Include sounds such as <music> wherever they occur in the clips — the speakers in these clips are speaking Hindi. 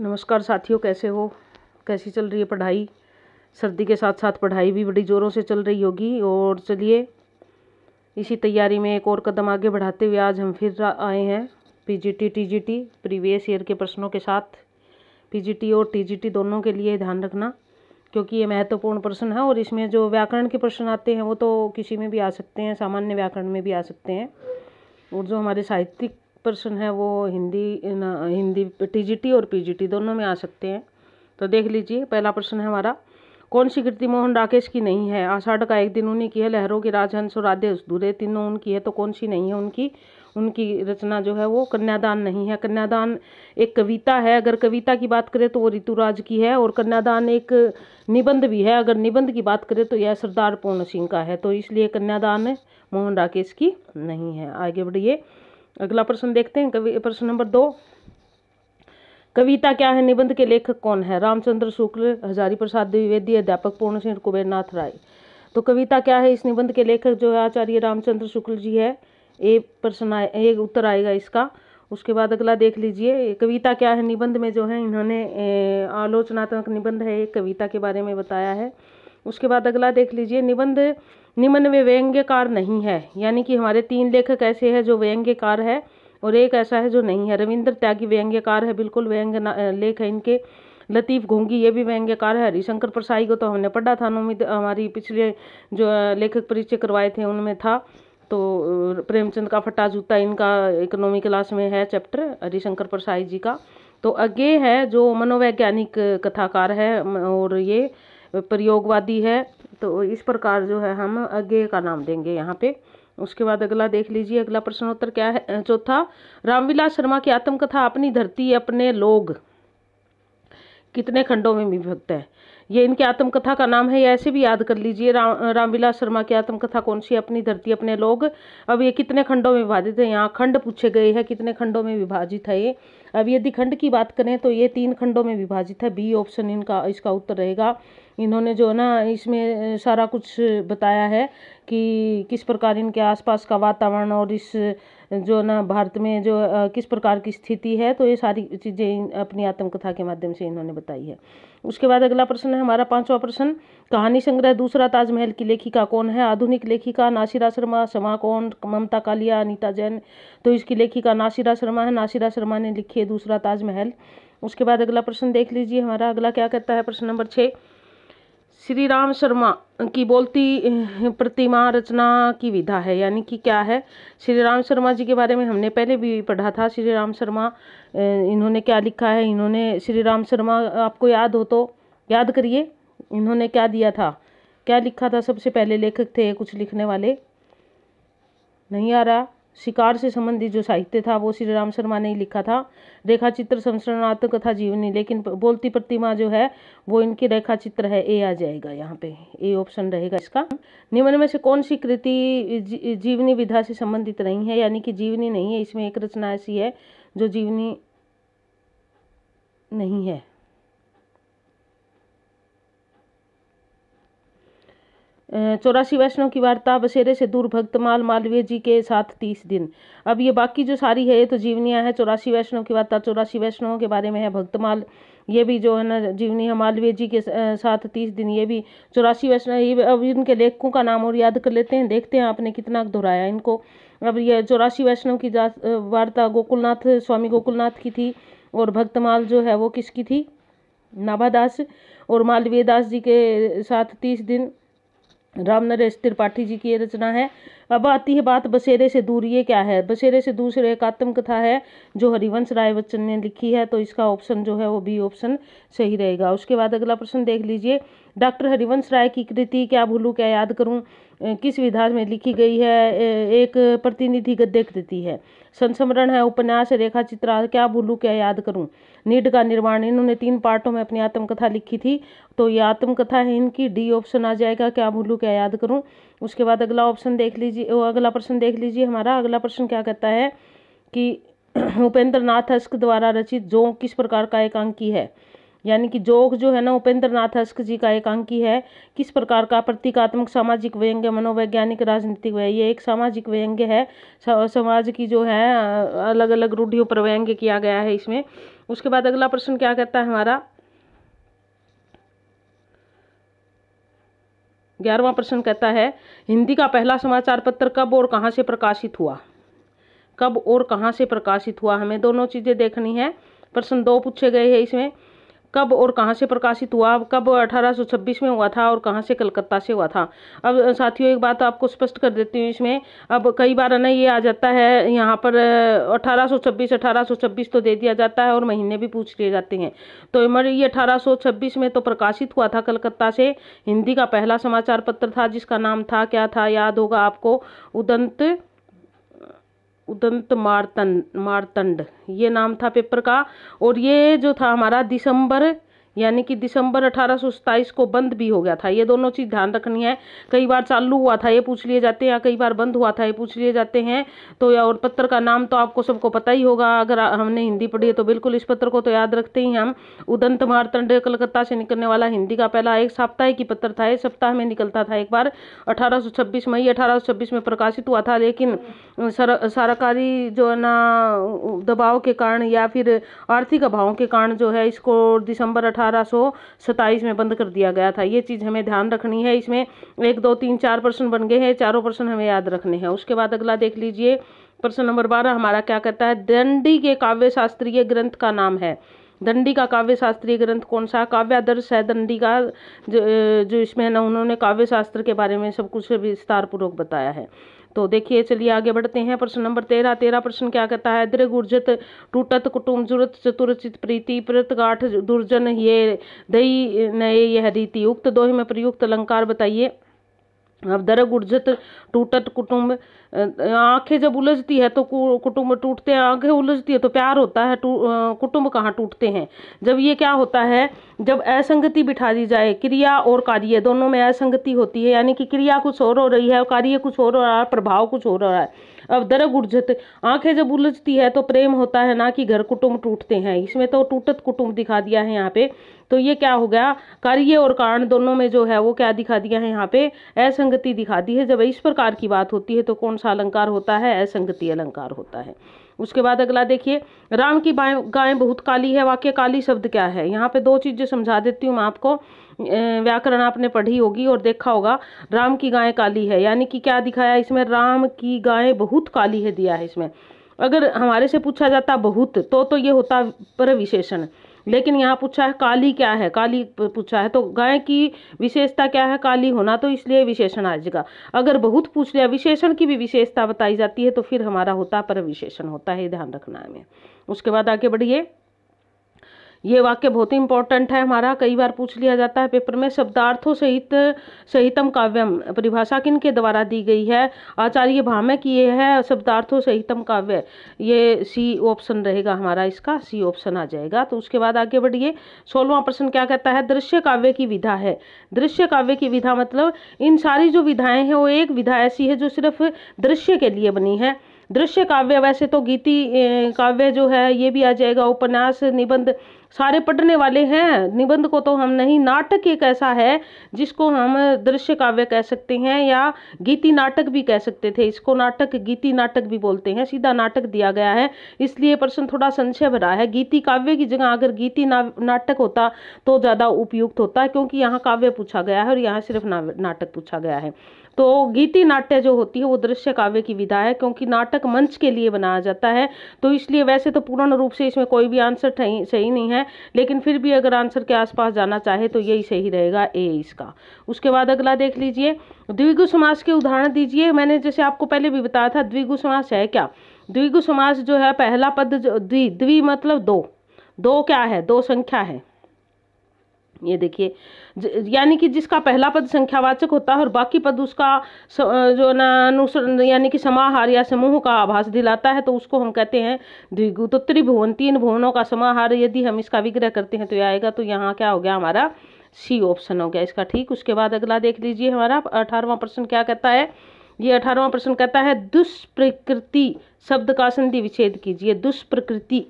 नमस्कार साथियों कैसे हो कैसी चल रही है पढ़ाई सर्दी के साथ साथ पढ़ाई भी बड़ी ज़ोरों से चल रही होगी और चलिए इसी तैयारी में एक और कदम आगे बढ़ाते हुए आज हम फिर आए हैं पीजीटी टीजीटी प्रीवियस ईयर के प्रश्नों के साथ पीजीटी और टीजीटी दोनों के लिए ध्यान रखना क्योंकि ये महत्वपूर्ण प्रश्न है और इसमें जो व्याकरण के प्रश्न आते हैं वो तो किसी में भी आ सकते हैं सामान्य व्याकरण में भी आ सकते हैं और जो हमारे साहित्यिक पर्सन है वो हिंदी हिंदी टी और पी दोनों में आ सकते हैं तो देख लीजिए पहला प्रश्न है हमारा कौन सी कृति मोहन राकेश की नहीं है आषाढ़ का एक दिन उन्हीं की है लहरों के राजहंस और राधे दूरे तीनों उनकी है तो कौन सी नहीं है उनकी उनकी रचना जो है वो कन्यादान नहीं है कन्यादान एक कविता है अगर कविता की बात करें तो वो ऋतुराज की है और कन्यादान एक निबंध भी है अगर निबंध की बात करें तो यह सरदार पूर्ण सिंह का है तो इसलिए कन्यादान मोहन राकेश की नहीं है आगे बढ़िए अगला प्रश्न देखते हैं कवि प्रश्न नंबर दो कविता क्या है निबंध के लेखक कौन है रामचंद्र शुक्ल हजारी प्रसाद द्विवेदी अध्यापक पूर्ण सिंह कुबेरनाथ राय तो कविता क्या है इस निबंध के लेखक जो है आचार्य रामचंद्र शुक्ल जी है ये प्रश्न आए ये उत्तर आएगा इसका उसके बाद अगला देख लीजिए कविता क्या है निबंध में जो है इन्होंने आलोचनात्मक निबंध है एक कविता के बारे में बताया है उसके बाद अगला देख लीजिए निबंध निम्न में व्यंग्यकार नहीं है यानी कि हमारे तीन लेखक ऐसे हैं जो व्यंग्यकार है और एक ऐसा है जो नहीं है रविंद्र त्यागी व्यंग्यकार है बिल्कुल व्यंग्य लेख है इनके लतीफ़ घोंगी ये भी व्यंग्यकार है हरिशंकर प्रसाई को तो हमने पढ़ा था नोमित हमारी पिछले जो लेखक परिचय करवाए थे उनमें था तो प्रेमचंद का फटा जूता इनका इकोनॉमी क्लास में है चैप्टर हरिशंकर प्रसाई जी का तो अगे है जो मनोवैज्ञानिक कथाकार है और ये प्रयोगवादी है तो इस प्रकार जो है हम अज्ञे का नाम देंगे यहाँ पे उसके बाद अगला देख लीजिए अगला प्रश्नोत्तर क्या है चौथा रामविलास शर्मा की आत्मकथा अपनी धरती अपने लोग कितने खंडों में विभक्त है ये इनके आत्मकथा का नाम है या ऐसे भी याद कर लीजिए राम रामविलास शर्मा की आत्मकथा कौन सी अपनी धरती अपने लोग अब ये कितने खंडों में विभाजित है यहाँ खंड पूछे गए हैं कितने खंडों में विभाजित है ये अब यदि खंड की बात करें तो ये तीन खंडों में विभाजित है बी ऑप्शन इनका इसका उत्तर रहेगा इन्होंने जो ना इसमें सारा कुछ बताया है कि किस प्रकार इनके आसपास का वातावरण और इस जो ना भारत में जो किस प्रकार की स्थिति है तो ये सारी चीज़ें अपनी आत्मकथा के माध्यम से इन्होंने बताई है उसके बाद अगला प्रश्न है हमारा पांचवा प्रश्न कहानी संग्रह दूसरा ताजमहल की लेखिका कौन है आधुनिक लेखिका नासिरा शर्मा समा कौन ममता कालिया अनिता जैन तो इसकी लेखिका नासिरा शर्मा है नासिरा शर्मा ने लिखी है दूसरा ताजमहल उसके बाद अगला प्रश्न देख लीजिए हमारा अगला क्या कहता है प्रश्न नंबर छः श्री राम शर्मा की बोलती प्रतिमा रचना की विधा है यानी कि क्या है श्री राम शर्मा जी के बारे में हमने पहले भी पढ़ा था श्री राम शर्मा इन्होंने क्या लिखा है इन्होंने श्री राम शर्मा आपको याद हो तो याद करिए इन्होंने क्या दिया था क्या लिखा था सबसे पहले लेखक थे कुछ लिखने वाले नहीं आ रहा शिकार से संबंधित जो साहित्य था वो श्री राम शर्मा ने ही लिखा था रेखा चित्र संसरणात्मक कथा जीवनी लेकिन बोलती प्रतिमा जो है वो इनकी रेखा चित्र है ए आ जाएगा यहाँ पे ए ऑप्शन रहेगा इसका निम्न में से कौन सी कृति जीवनी विधा से संबंधित नहीं है यानी कि जीवनी नहीं है इसमें एक रचना ऐसी है जो जीवनी नहीं है चौरासी वैष्णव की वार्ता बसेरे से दूर भक्तमाल मालवीय जी के साथ तीस दिन अब ये बाकी जो सारी है ये तो जीवनियाँ हैं चौरासी वैष्णव की वार्ता चौरासी वैष्णवों के बारे में है भक्तमाल ये भी जो है ना जीवनी है मालवीय जी के साथ तीस दिन ये भी चौरासी वैष्णव ये अब इनके लेखकों का नाम और याद कर लेते हैं देखते हैं आपने कितना दोहराया इनको अब ये चौरासी वैष्णव की वार्ता गोकुलनाथ स्वामी गोकुलनाथ की थी और भक्तमाल जो है वो किसकी थी नाभादास और मालवीय दास जी के साथ तीस दिन राम नरेश त्रिपाठी जी की ये रचना है अब आती है बात बसेरे से दूर ये क्या है बसेरे से दूसरे एक आत्म कथा है जो हरिवंश राय बच्चन ने लिखी है तो इसका ऑप्शन जो है वो बी ऑप्शन सही रहेगा उसके बाद अगला प्रश्न देख लीजिए डॉक्टर हरिवंश राय की कृति क्या भूलूँ क्या याद करूँ किस विधा में लिखी गई है एक प्रतिनिधि गद्य कृति है संस्मरण है उपन्यास रेखा चित्र क्या भूलू क्या याद करूँ नीड का निर्माण इन्होंने तीन पार्टों में अपनी आत्मकथा लिखी थी तो ये आत्मकथा है इनकी डी ऑप्शन आ जाएगा क्या भूलू क्या याद करूँ उसके बाद अगला ऑप्शन देख लीजिए अगला प्रश्न देख लीजिए हमारा अगला प्रश्न क्या कहता है कि <clears throat> उपेंद्र नाथ अस्क द्वारा रचित जो किस प्रकार का एकांकी है यानी कि जोग जो है ना उपेंद्र नाथ हस्क जी का एकांकी है किस प्रकार का प्रतीकात्मक सामाजिक व्यंग्य मनोवैज्ञानिक राजनीतिक व्यय ये एक सामाजिक व्यंग्य है समाज की जो है अलग अलग रूढ़ियों पर व्यंग्य किया गया है इसमें उसके बाद अगला प्रश्न क्या कहता है हमारा ग्यारहवा प्रश्न कहता है हिंदी का पहला समाचार पत्र कब और कहाँ से प्रकाशित हुआ कब और कहाँ से प्रकाशित हुआ हमें दोनों चीज़ें देखनी है प्रश्न दो पूछे गए हैं इसमें कब और कहाँ से प्रकाशित हुआ कब 1826 में हुआ था और कहाँ से कलकत्ता से हुआ था अब साथियों एक बात आपको स्पष्ट कर देती हूँ इसमें अब कई बार ना ये आ जाता है यहाँ पर 1826 1826 तो दे दिया जाता है और महीने भी पूछ लिए जाते हैं तो इमर ये 1826 में तो प्रकाशित हुआ था कलकत्ता से हिंदी का पहला समाचार पत्र था जिसका नाम था क्या था याद होगा आपको उदंत उदंत मारतंड मारतंड ये नाम था पेपर का और ये जो था हमारा दिसंबर यानी कि दिसंबर अठारह को बंद भी हो गया था ये दोनों चीज़ ध्यान रखनी है कई बार चालू हुआ था ये पूछ लिए जाते हैं या कई बार बंद हुआ था ये पूछ लिए जाते हैं तो या और पत्र का नाम तो आपको सबको पता ही होगा अगर हमने हिंदी पढ़ी है तो बिल्कुल इस पत्र को तो याद रखते ही हम उदंत तमार तंडे कलकत्ता से निकलने वाला हिंदी का पहला एक साप्ताहिक पत्र था ये सप्ताह में निकलता था एक बार अठारह मई अठारह में प्रकाशित हुआ था लेकिन सर, सरकारी जो है ना दबाव के कारण या फिर आर्थिक अभाव के कारण जो है इसको दिसंबर अठारह अठारह में बंद कर दिया गया था ये चीज़ हमें ध्यान रखनी है इसमें एक दो तीन चार प्रश्न बन गए हैं चारों प्रश्न हमें याद रखने हैं उसके बाद अगला देख लीजिए प्रश्न नंबर बारह हमारा क्या कहता है दंडी के काव्य शास्त्रीय ग्रंथ का नाम है दंडी का काव्य शास्त्रीय ग्रंथ कौन सा काव्यादर्श है दंडी का जो, जो इसमें है ना उन्होंने काव्य शास्त्र के बारे में सब कुछ विस्तार पूर्वक बताया है तो देखिए चलिए आगे बढ़ते हैं प्रश्न नंबर तेरह तेरह प्रश्न क्या कहता है दीर्घ ऊर्जित टूटत कुटुम जुरत चतुरचित प्रीति प्रत गाठ दुर्जन ये दई नए यह रीति उक्त दोहे में प्रयुक्त अलंकार बताइए अब दर गुर्जत टूटत कुटुम्ब आंखें जब उलझती है तो कुटुंब टूटते हैं आंखें उलझती है तो प्यार होता है कुटुंब कहाँ टूटते हैं जब ये क्या होता है जब असंगति बिठा दी जाए क्रिया और कार्य दोनों में असंगति होती है यानी कि क्रिया कुछ और हो रही है और कार्य कुछ और हो रहा है प्रभाव कुछ और हो रहा है अब दरग उर्जत आंखें जब उलझती है तो प्रेम होता है ना कि घर कुटुंब टूटते हैं इसमें तो टूटत कुटुंब दिखा दिया है यहाँ पे तो ये क्या हो गया कार्य और कारण दोनों में जो है वो क्या दिखा दिया है यहाँ पे असंगति दिखा दी है जब इस प्रकार की बात होती है तो कौन सा अलंकार होता है असंगति अलंकार होता है उसके बाद अगला देखिए राम की गायें बहुत काली है वाक्य काली शब्द क्या है यहाँ पे दो चीज़ें समझा देती हूँ मैं आपको व्याकरण आपने पढ़ी होगी और देखा होगा राम की गायें काली है यानी कि क्या दिखाया इसमें राम की गायें बहुत काली है दिया है इसमें अगर हमारे से पूछा जाता बहुत तो तो ये होता पर विशेषण लेकिन यहाँ पूछा है काली क्या है काली पूछा है तो गाय की विशेषता क्या है काली होना तो इसलिए विशेषण आ जाएगा अगर बहुत पूछ लिया विशेषण की भी विशेषता बताई जाती है तो फिर हमारा होता पर विशेषण होता है ध्यान रखना हमें उसके बाद आगे बढ़िए ये वाक्य बहुत ही इंपॉर्टेंट है हमारा कई बार पूछ लिया जाता है पेपर में शब्दार्थों सहित सहितम काव्यम परिभाषा किन के द्वारा दी गई है आचार्य भामक ये है शब्दार्थों सहितम काव्य ये सी ऑप्शन रहेगा हमारा इसका सी ऑप्शन आ जाएगा तो उसके बाद आगे बढ़िए सोलवा प्रश्न क्या कहता है दृश्य काव्य की विधा है दृश्य काव्य की विधा मतलब इन सारी जो विधाएँ हैं वो एक विधा ऐसी है जो सिर्फ दृश्य के लिए बनी है दृश्य काव्य वैसे तो गीति काव्य जो है ये भी आ जाएगा उपन्यास निबंध सारे पढ़ने वाले हैं निबंध को तो हम नहीं नाटक एक ऐसा है जिसको हम दृश्य काव्य कह सकते हैं या गीति नाटक भी कह सकते थे इसको नाटक गीति नाटक भी बोलते हैं सीधा नाटक दिया गया है इसलिए प्रश्न थोड़ा संशय भरा है गीति काव्य की जगह अगर गीति नाटक होता तो ज़्यादा उपयुक्त होता है क्योंकि यहाँ काव्य पूछा गया है और यहाँ सिर्फ नाटक पूछा गया है तो गीति नाट्य जो होती है वो दृश्य काव्य की विधा है क्योंकि नाटक मंच के लिए बनाया जाता है तो इसलिए वैसे तो पूर्ण रूप से इसमें कोई भी आंसर सही नहीं है है लेकिन फिर भी अगर आंसर के आसपास जाना चाहे तो यही सही रहेगा ए इसका उसके बाद अगला देख लीजिए द्विगु समास के उदाहरण दीजिए मैंने जैसे आपको पहले भी बताया था द्विगु समास है क्या द्विगु समास जो है पहला पद द्वि द्वि मतलब दो दो क्या है दो संख्या है ये देखिए यानी कि जिसका पहला पद संख्यावाचक होता है और बाकी पद उसका जो ना अनुसर यानी कि समाहार या समूह का आभास दिलाता है तो उसको हम कहते हैं द्विगु तो त्रिभुवन तीन भुवनों का समाहार यदि हम इसका विग्रह करते हैं तो आएगा तो यहाँ क्या हो गया हमारा सी ऑप्शन हो गया इसका ठीक उसके बाद अगला देख लीजिए हमारा अठारहवा प्रश्न क्या कहता है ये अठारहवा प्रश्न कहता है दुष्प्रकृति शब्द का संधि विच्छेद कीजिए दुष्प्रकृति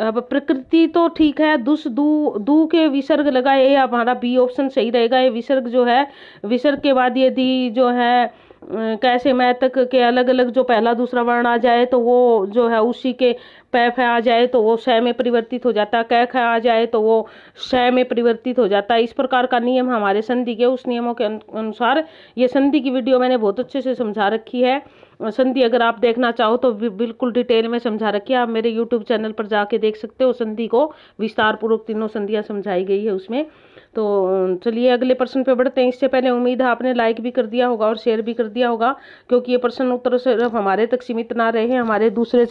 अब प्रकृति तो ठीक है दुष दू दू के विसर्ग लगाए ये हमारा बी ऑप्शन सही रहेगा ये विसर्ग जो है विसर्ग के बाद यदि जो है कैसे मैं तक के अलग अलग जो पहला दूसरा वर्ण आ जाए तो वो जो है उसी के पैफ आ जाए तो वो शय में परिवर्तित हो जाता है कैख आ जाए तो वो शय में परिवर्तित हो जाता है इस प्रकार का नियम हमारे संधि के उस नियमों के अनुसार ये संधि की वीडियो मैंने बहुत अच्छे से समझा रखी है संधि अगर आप देखना चाहो तो बिल्कुल डिटेल में समझा रखिए आप मेरे यूट्यूब चैनल पर जाके देख सकते हो संधि को विस्तार पूर्वक तीनों संधियाँ समझाई गई है उसमें तो चलिए अगले प्रश्न पे बढ़ते हैं इससे पहले उम्मीद है आपने लाइक भी कर दिया होगा और शेयर भी कर दिया होगा क्योंकि ये प्रश्न उत्तर सिर्फ हमारे तक सीमित ना रहे हमारे दूसरे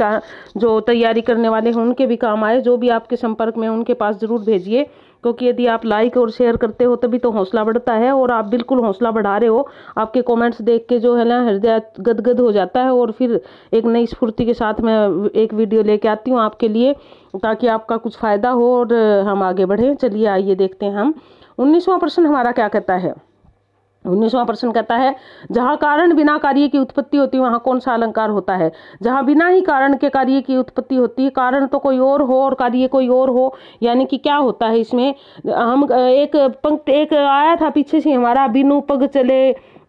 जो तैयारी करने वाले हैं उनके भी काम आए जो भी आपके संपर्क में उनके पास ज़रूर भेजिए क्योंकि यदि आप लाइक और शेयर करते हो तभी तो हौसला बढ़ता है और आप बिल्कुल हौसला बढ़ा रहे हो आपके कमेंट्स देख के जो है ना हृदय गदगद हो जाता है और फिर एक नई स्फूर्ति के साथ मैं एक वीडियो लेके आती हूँ आपके लिए ताकि आपका कुछ फ़ायदा हो और हम आगे बढ़ें चलिए आइए देखते हैं हम उन्नीसवां प्रश्न हमारा क्या कहता है उन्नीसवां प्रश्न कहता है जहाँ कारण बिना कार्य की उत्पत्ति होती है वहाँ कौन सा अलंकार होता है जहाँ बिना ही कारण के कार्य की उत्पत्ति होती है कारण तो कोई और हो और कार्य कोई और हो यानी कि क्या होता है इसमें हम एक पंक्त एक आया था पीछे से हमारा बिनु पग चले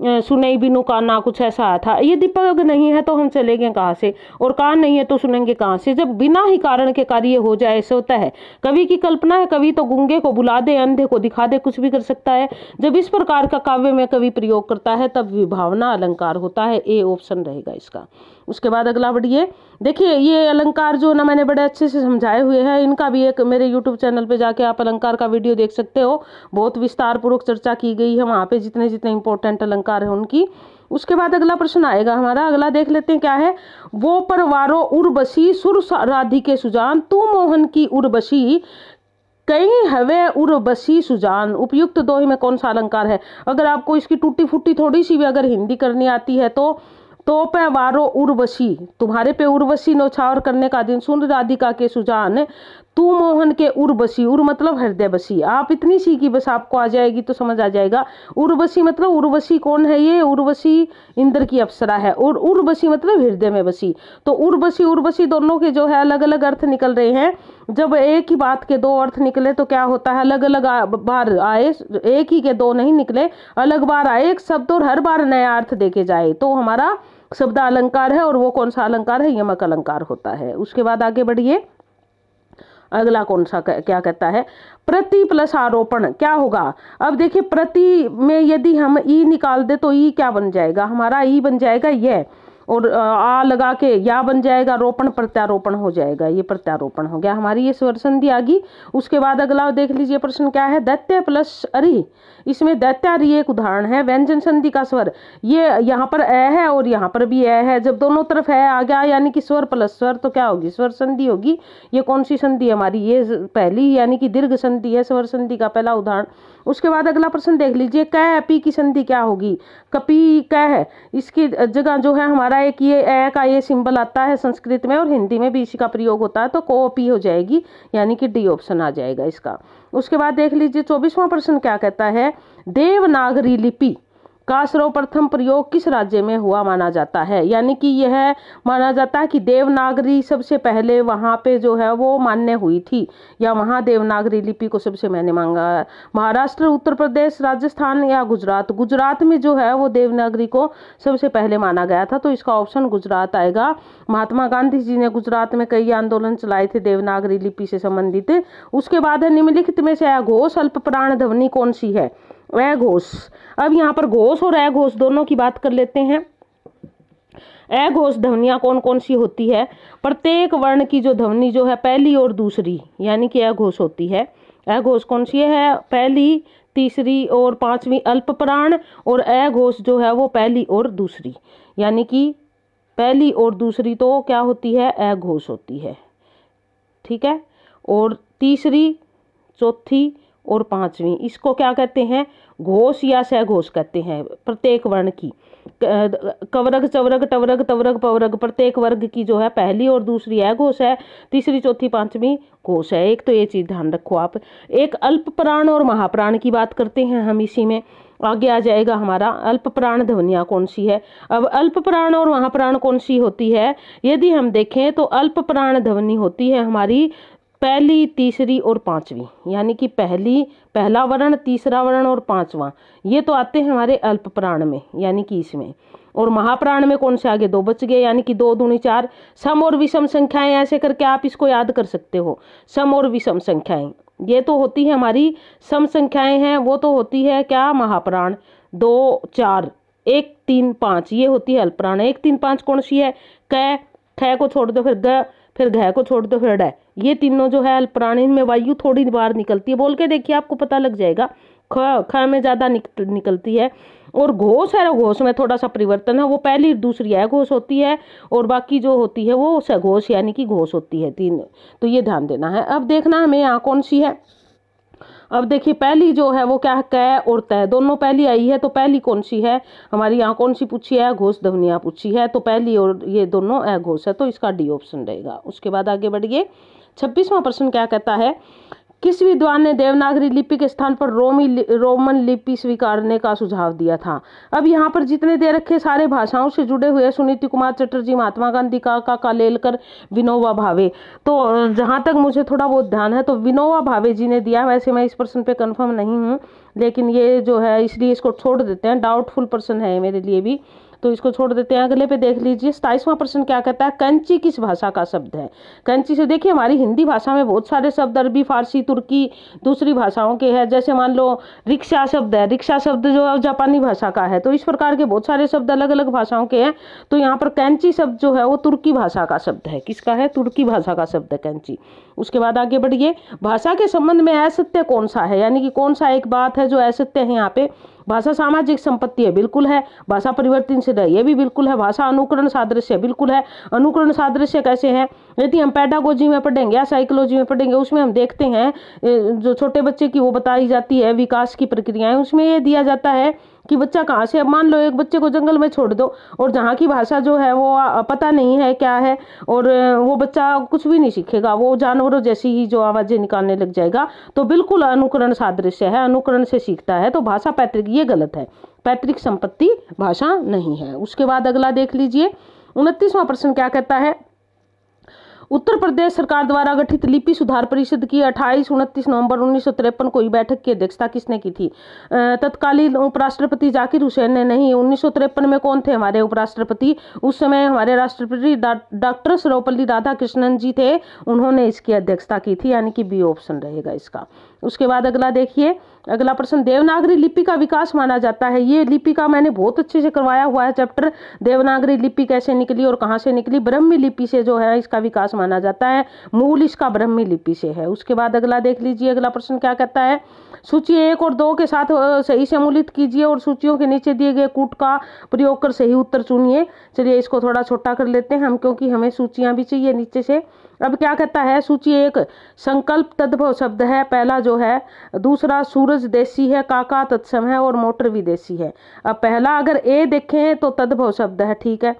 सुनई का ना कुछ ऐसा आया था ये दीपक नहीं है तो हम चलेंगे कहाँ से और कान नहीं है तो सुनेंगे कहाँ से जब बिना ही कारण के कार्य हो जाए ऐसे होता है कवि की कल्पना है कवि तो गुंगे को बुला दे अंधे को दिखा दे कुछ भी कर सकता है जब इस प्रकार का काव्य में कवि प्रयोग करता है तब विभावना अलंकार होता है ए ऑप्शन रहेगा इसका उसके बाद अगला बढ़िए देखिए ये अलंकार जो ना मैंने बड़े अच्छे से समझाए हुए हैं इनका भी एक मेरे यूट्यूब चैनल पे जाके आप अलंकार का वीडियो देख सकते हो बहुत विस्तारपूर्वक चर्चा की गई है वहाँ पे जितने जितने इंपॉर्टेंट अलंकार हैं उनकी उसके बाद अगला प्रश्न आएगा हमारा अगला देख लेते हैं क्या है वो परवारो उर्वशी सुर राधिके सुजान तू मोहन की उर्वशी कई हवे उर्वशी सुजान उपयुक्त दोहे में कौन सा अलंकार है अगर आपको इसकी टूटी फूटी थोड़ी सी भी अगर हिंदी करनी आती है तो तो पे वारो उर्वशी तुम्हारे पे उर्वशी नौछावर करने का दिन सुन राधिका के सुजान तू मोहन के उर्वशी उर मतलब हृदय बसी आप इतनी सी की बस आपको आ जाएगी तो समझ आ जाएगा उर्वशी मतलब उर्वशी कौन है ये उर्वशी इंद्र की अप्सरा है और उर्वशी मतलब हृदय में बसी तो उर्वशी उर्वशी दोनों के जो है अलग अलग अर्थ निकल रहे हैं जब एक ही बात के दो अर्थ निकले तो क्या होता है अलग अलग बार आए एक ही के दो नहीं निकले अलग बार आए एक शब्द और हर बार नया अर्थ देखे जाए तो हमारा शब्द अलंकार है और वो कौन सा अलंकार है यमक अलंकार होता है उसके बाद आगे बढ़िए अगला कौन सा क्या कहता है प्रति प्लस आरोपण क्या होगा अब देखिए प्रति में यदि हम ई निकाल दे तो ई क्या बन जाएगा हमारा ई बन जाएगा यह और आ लगा के या बन जाएगा रोपण प्रत्यारोपण हो जाएगा ये प्रत्यारोपण हो गया हमारी ये स्वर संधि आ गई उसके बाद अगला देख लीजिए प्रश्न क्या है दैत्य प्लस अरि इसमें दैत्यारि एक उदाहरण है व्यंजन संधि का स्वर ये यहाँ पर ए है और यहाँ पर भी ए है जब दोनों तरफ है आ गया यानी कि स्वर प्लस स्वर तो क्या होगी स्वर संधि होगी ये कौन सी संधि हमारी ये पहली यानी कि दीर्घ संधि है स्वर संधि का पहला उदाहरण उसके बाद अगला प्रश्न देख लीजिए कह पी की संधि क्या होगी कपी कह इसकी जगह जो है हमारा एक ये ए का ये सिंबल आता है संस्कृत में और हिंदी में भी इसी का प्रयोग होता है तो को कोपी हो जाएगी यानी कि डी ऑप्शन आ जाएगा इसका उसके बाद देख लीजिए चौबीसवां प्रश्न क्या कहता है देवनागरी लिपि का सर्वप्रथम प्रयोग किस राज्य में हुआ माना जाता है यानी कि यह माना जाता है कि देवनागरी सबसे पहले वहाँ पे जो है वो मान्य हुई थी या वहाँ देवनागरी लिपि को सबसे मैंने मांगा महाराष्ट्र उत्तर प्रदेश राजस्थान या गुजरात गुजरात में जो है वो देवनागरी को सबसे पहले माना गया था तो इसका ऑप्शन गुजरात आएगा महात्मा गांधी जी ने गुजरात में कई आंदोलन चलाए थे देवनागरी लिपि से संबंधित उसके बाद निम्नलिखित में से घोष अल्प प्राण ध्वनि कौन सी है ए घोष अब यहाँ पर घोष और ए घोष दोनों की बात कर लेते हैं ए घोष ध्वनियाँ कौन कौन सी होती है प्रत्येक वर्ण की जो ध्वनि जो है पहली और दूसरी यानी कि ए घोष होती है ए घोष कौन सी है पहली तीसरी और पांचवी अल्पप्राण और ए घोष जो है वो पहली और दूसरी यानी कि पहली और दूसरी तो क्या होती है ए घोष होती है ठीक है और तीसरी चौथी और पांचवी इसको क्या कहते हैं घोष या सहघोष कहते हैं प्रत्येक वर्ण की कवरग चवरग टवरग तवरग पवरग प्रत्येक वर्ग की जो है पहली और दूसरी है घोष है तीसरी चौथी पांचवी घोष है एक तो ये चीज़ ध्यान रखो आप एक अल्प प्राण और महाप्राण की बात करते हैं हम इसी में आगे आ जाएगा हमारा अल्प प्राण ध्वनिया कौन सी है अब अल्प प्राण और महाप्राण कौन सी होती है यदि हम देखें तो अल्प प्राण ध्वनि होती है हमारी पहली तीसरी और पांचवी यानी कि पहली पहला वर्ण तीसरा वर्ण और पांचवा ये तो आते हैं हमारे अल्प प्राण में यानी कि इसमें और महाप्राण में कौन से आगे दो बच गए यानी कि दो दूनी चार सम और विषम संख्याएं ऐसे करके आप इसको याद कर सकते हो सम और विषम संख्याएं ये तो होती है हमारी सम संख्याएं हैं वो तो होती है क्या महाप्राण दो चार एक तीन पाँच ये होती है अल्पप्राण एक तीन पाँच कौन सी है क ख को छोड़ दो फिर ग फिर घाय को छोड़ दो फिर ड ये तीनों जो है प्राणी में वायु थोड़ी बार निकलती है बोल के देखिए आपको पता लग जाएगा ख ख में ज़्यादा निक, निकलती है और घोष है घोष में थोड़ा सा परिवर्तन है वो पहली दूसरी है घोष होती है और बाकी जो होती है वो सघोष यानी कि घोष होती है तीन तो ये ध्यान देना है अब देखना हमें यहाँ कौन सी है अब देखिए पहली जो है वो क्या कै और तय दोनों पहली आई है तो पहली कौन सी है हमारी यहाँ कौन सी पूछी है घोष धवनिया पूछी है तो पहली और ये दोनों ए घोष है तो इसका डी ऑप्शन रहेगा उसके बाद आगे बढ़िए छब्बीसवां प्रश्न क्या कहता है किस विद्वान ने देवनागरी लिपि के स्थान पर रोमी रोमन लिपि स्वीकारने का सुझाव दिया था अब यहाँ पर जितने दे रखे सारे भाषाओं से जुड़े हुए सुनीति कुमार चटर्जी महात्मा गांधी का का कालेलकर विनोबा भावे तो जहाँ तक मुझे थोड़ा बहुत ध्यान है तो विनोबा भावे जी ने दिया वैसे मैं इस प्रश्न पे कन्फर्म नहीं हूँ लेकिन ये जो है इसलिए इसको छोड़ देते हैं डाउटफुल पर्सन है मेरे लिए भी तो इसको छोड़ देते हैं अगले पे देख लीजिए सताइसवां प्रश्न क्या कहता है कंची किस भाषा का शब्द है कंची से देखिए हमारी हिंदी भाषा में बहुत सारे शब्द अरबी फारसी तुर्की दूसरी भाषाओं के हैं जैसे मान लो रिक्शा शब्द है रिक्शा शब्द जो जापानी भाषा का है तो इस प्रकार के बहुत सारे शब्द अलग अलग भाषाओं के हैं तो यहाँ पर कैंची शब्द जो है वो तुर्की भाषा का शब्द है किसका है तुर्की भाषा का शब्द है कैंची उसके बाद आगे बढ़िए भाषा के संबंध में असत्य कौन सा है यानी कि कौन सा एक बात है जो असत्य है यहाँ पे भाषा सामाजिक संपत्ति है बिल्कुल है भाषा परिवर्तन है ये भी बिल्कुल है भाषा अनुकरण सादृश्य बिल्कुल है अनुकरण सादृश्य कैसे है यदि हम पैडागोजी में पढ़ेंगे या साइकोलॉजी में पढ़ेंगे उसमें हम देखते हैं जो छोटे बच्चे की वो बताई जाती है विकास की प्रक्रियाएँ उसमें ये दिया जाता है कि बच्चा कहाँ से मान लो एक बच्चे को जंगल में छोड़ दो और जहाँ की भाषा जो है वो पता नहीं है क्या है और वो बच्चा कुछ भी नहीं सीखेगा वो जानवरों जैसी ही जो आवाज़ें निकालने लग जाएगा तो बिल्कुल अनुकरण सादृश्य है अनुकरण से सीखता है तो भाषा पैतृक ये गलत है पैतृक संपत्ति भाषा नहीं है उसके बाद अगला देख लीजिए उनतीसवां प्रश्न क्या कहता है उत्तर प्रदेश सरकार द्वारा गठित लिपि सुधार परिषद की 28 उनतीस नवंबर उन्नीस को हुई बैठक की अध्यक्षता किसने की थी तत्कालीन उपराष्ट्रपति जाकिर हुसैन ने नहीं उन्नीस में कौन थे हमारे उपराष्ट्रपति उस समय हमारे राष्ट्रपति डॉक्टर सर्वपल्ली राधाकृष्णन जी थे उन्होंने इसकी अध्यक्षता की थी यानी कि बी ऑप्शन रहेगा इसका उसके बाद अगला देखिए अगला प्रश्न देवनागरी लिपि का विकास माना जाता है ये लिपि का मैंने बहुत अच्छे से करवाया हुआ है चैप्टर देवनागरी लिपि कैसे निकली और कहाँ से निकली ब्रह्मी लिपि से जो है इसका विकास माना जाता है मूल इसका ब्रह्मी लिपि से है उसके बाद अगला देख लीजिए अगला प्रश्न क्या कहता है सूची एक और दो के साथ सही से मूलित कीजिए और सूचियों के नीचे दिए गए कूट का प्रयोग कर सही उत्तर चुनिए चलिए इसको थोड़ा छोटा कर लेते हैं हम क्योंकि हमें सूचियाँ भी चाहिए नीचे से अब क्या कहता है सूची एक संकल्प तद्भव शब्द है पहला जो है दूसरा सूरज देसी है काका तत्सम है और मोटर भी देसी है अब पहला अगर ए देखें तो तद्भव शब्द है ठीक है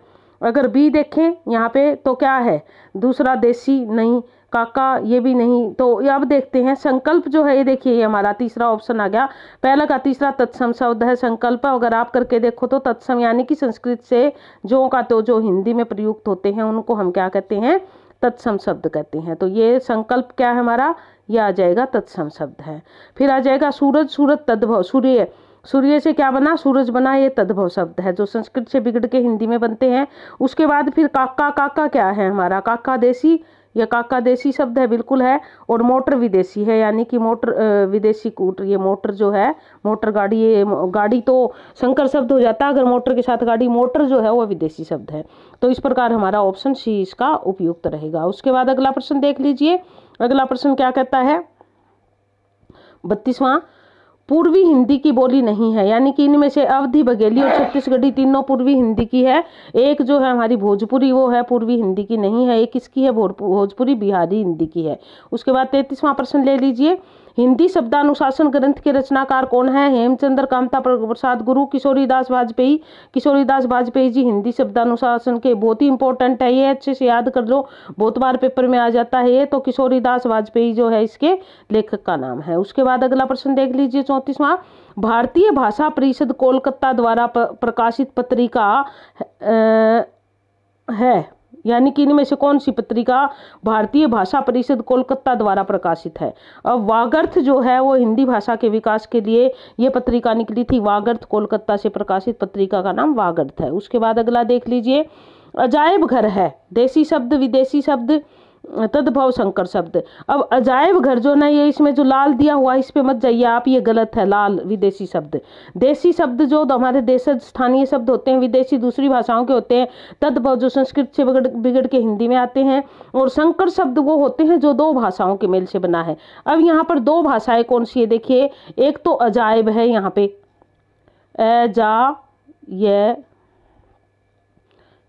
अगर बी देखें यहाँ पे तो क्या है दूसरा देसी नहीं काका ये भी नहीं तो अब देखते हैं संकल्प जो है ये देखिए ये हमारा तीसरा ऑप्शन आ गया पहला का तीसरा तत्सम शब्द है संकल्प अगर आप करके देखो तो तत्सम यानी कि संस्कृत से जो का तो जो हिंदी में प्रयुक्त होते हैं उनको हम क्या कहते हैं तत्सम शब्द कहते हैं तो ये संकल्प क्या है हमारा ये आ जाएगा तत्सम शब्द है फिर आ जाएगा सूरज सूरज तद्भव सूर्य सूर्य से क्या बना सूरज बना ये तद्भव शब्द है जो संस्कृत से बिगड़ के हिंदी में बनते हैं उसके बाद फिर काका काका क्या है हमारा काका देसी यह काका देसी शब्द है बिल्कुल है और मोटर विदेशी है यानी कि मोटर विदेशी कूट ये मोटर जो है मोटर गाड़ी ये गाड़ी तो संकर शब्द हो जाता है अगर मोटर के साथ गाड़ी मोटर जो है वह विदेशी शब्द है तो इस प्रकार हमारा ऑप्शन सी इसका उपयुक्त रहेगा उसके बाद अगला प्रश्न देख लीजिए अगला प्रश्न क्या कहता है बत्तीसवां पूर्वी हिंदी की बोली नहीं है यानी कि इनमें से अवधि बघेली और छत्तीसगढ़ी तीनों पूर्वी हिंदी की है एक जो है हमारी भोजपुरी वो है पूर्वी हिंदी की नहीं है एक किसकी है भोजपुरी बिहारी हिंदी की है उसके बाद तैतीसवां प्रश्न ले लीजिए हिंदी शब्दानुशासन ग्रंथ के रचनाकार कौन है हेमचंद्र कामता प्रसाद गुरु किशोरी दास वाजपेयी किशोरी दास वाजपेयी जी हिंदी शब्दानुशासन के बहुत ही इंपॉर्टेंट है ये अच्छे से याद कर लो बहुत बार पेपर में आ जाता है ये तो किशोरी दास वाजपेयी जो है इसके लेखक का नाम है उसके बाद अगला प्रश्न देख लीजिए चौंतीसवां भारतीय भाषा परिषद कोलकाता द्वारा प्रकाशित पत्रिका है यानी कि इनमें से कौन सी पत्रिका भारतीय भाषा परिषद कोलकाता द्वारा प्रकाशित है अब वागर्थ जो है वो हिंदी भाषा के विकास के लिए ये पत्रिका निकली थी वागर्थ कोलकाता से प्रकाशित पत्रिका का नाम वागर्थ है उसके बाद अगला देख लीजिए अजायब घर है देसी शब्द विदेशी शब्द तद्भव शंकर शब्द अब अजायब घर जो ना ये इसमें जो लाल दिया हुआ इस पे मत जाइए आप ये गलत है लाल विदेशी शब्द देसी शब्द जो तो हमारे देश स्थानीय शब्द होते हैं विदेशी दूसरी भाषाओं के होते हैं तद्भव जो संस्कृत से बिगड़ बिगड़ के हिंदी में आते हैं और शंकर शब्द वो होते हैं जो दो भाषाओं के मेल से बना है अब यहाँ पर दो भाषाएं कौन सी है देखिए एक तो अजायब है यहाँ पे ए जा ये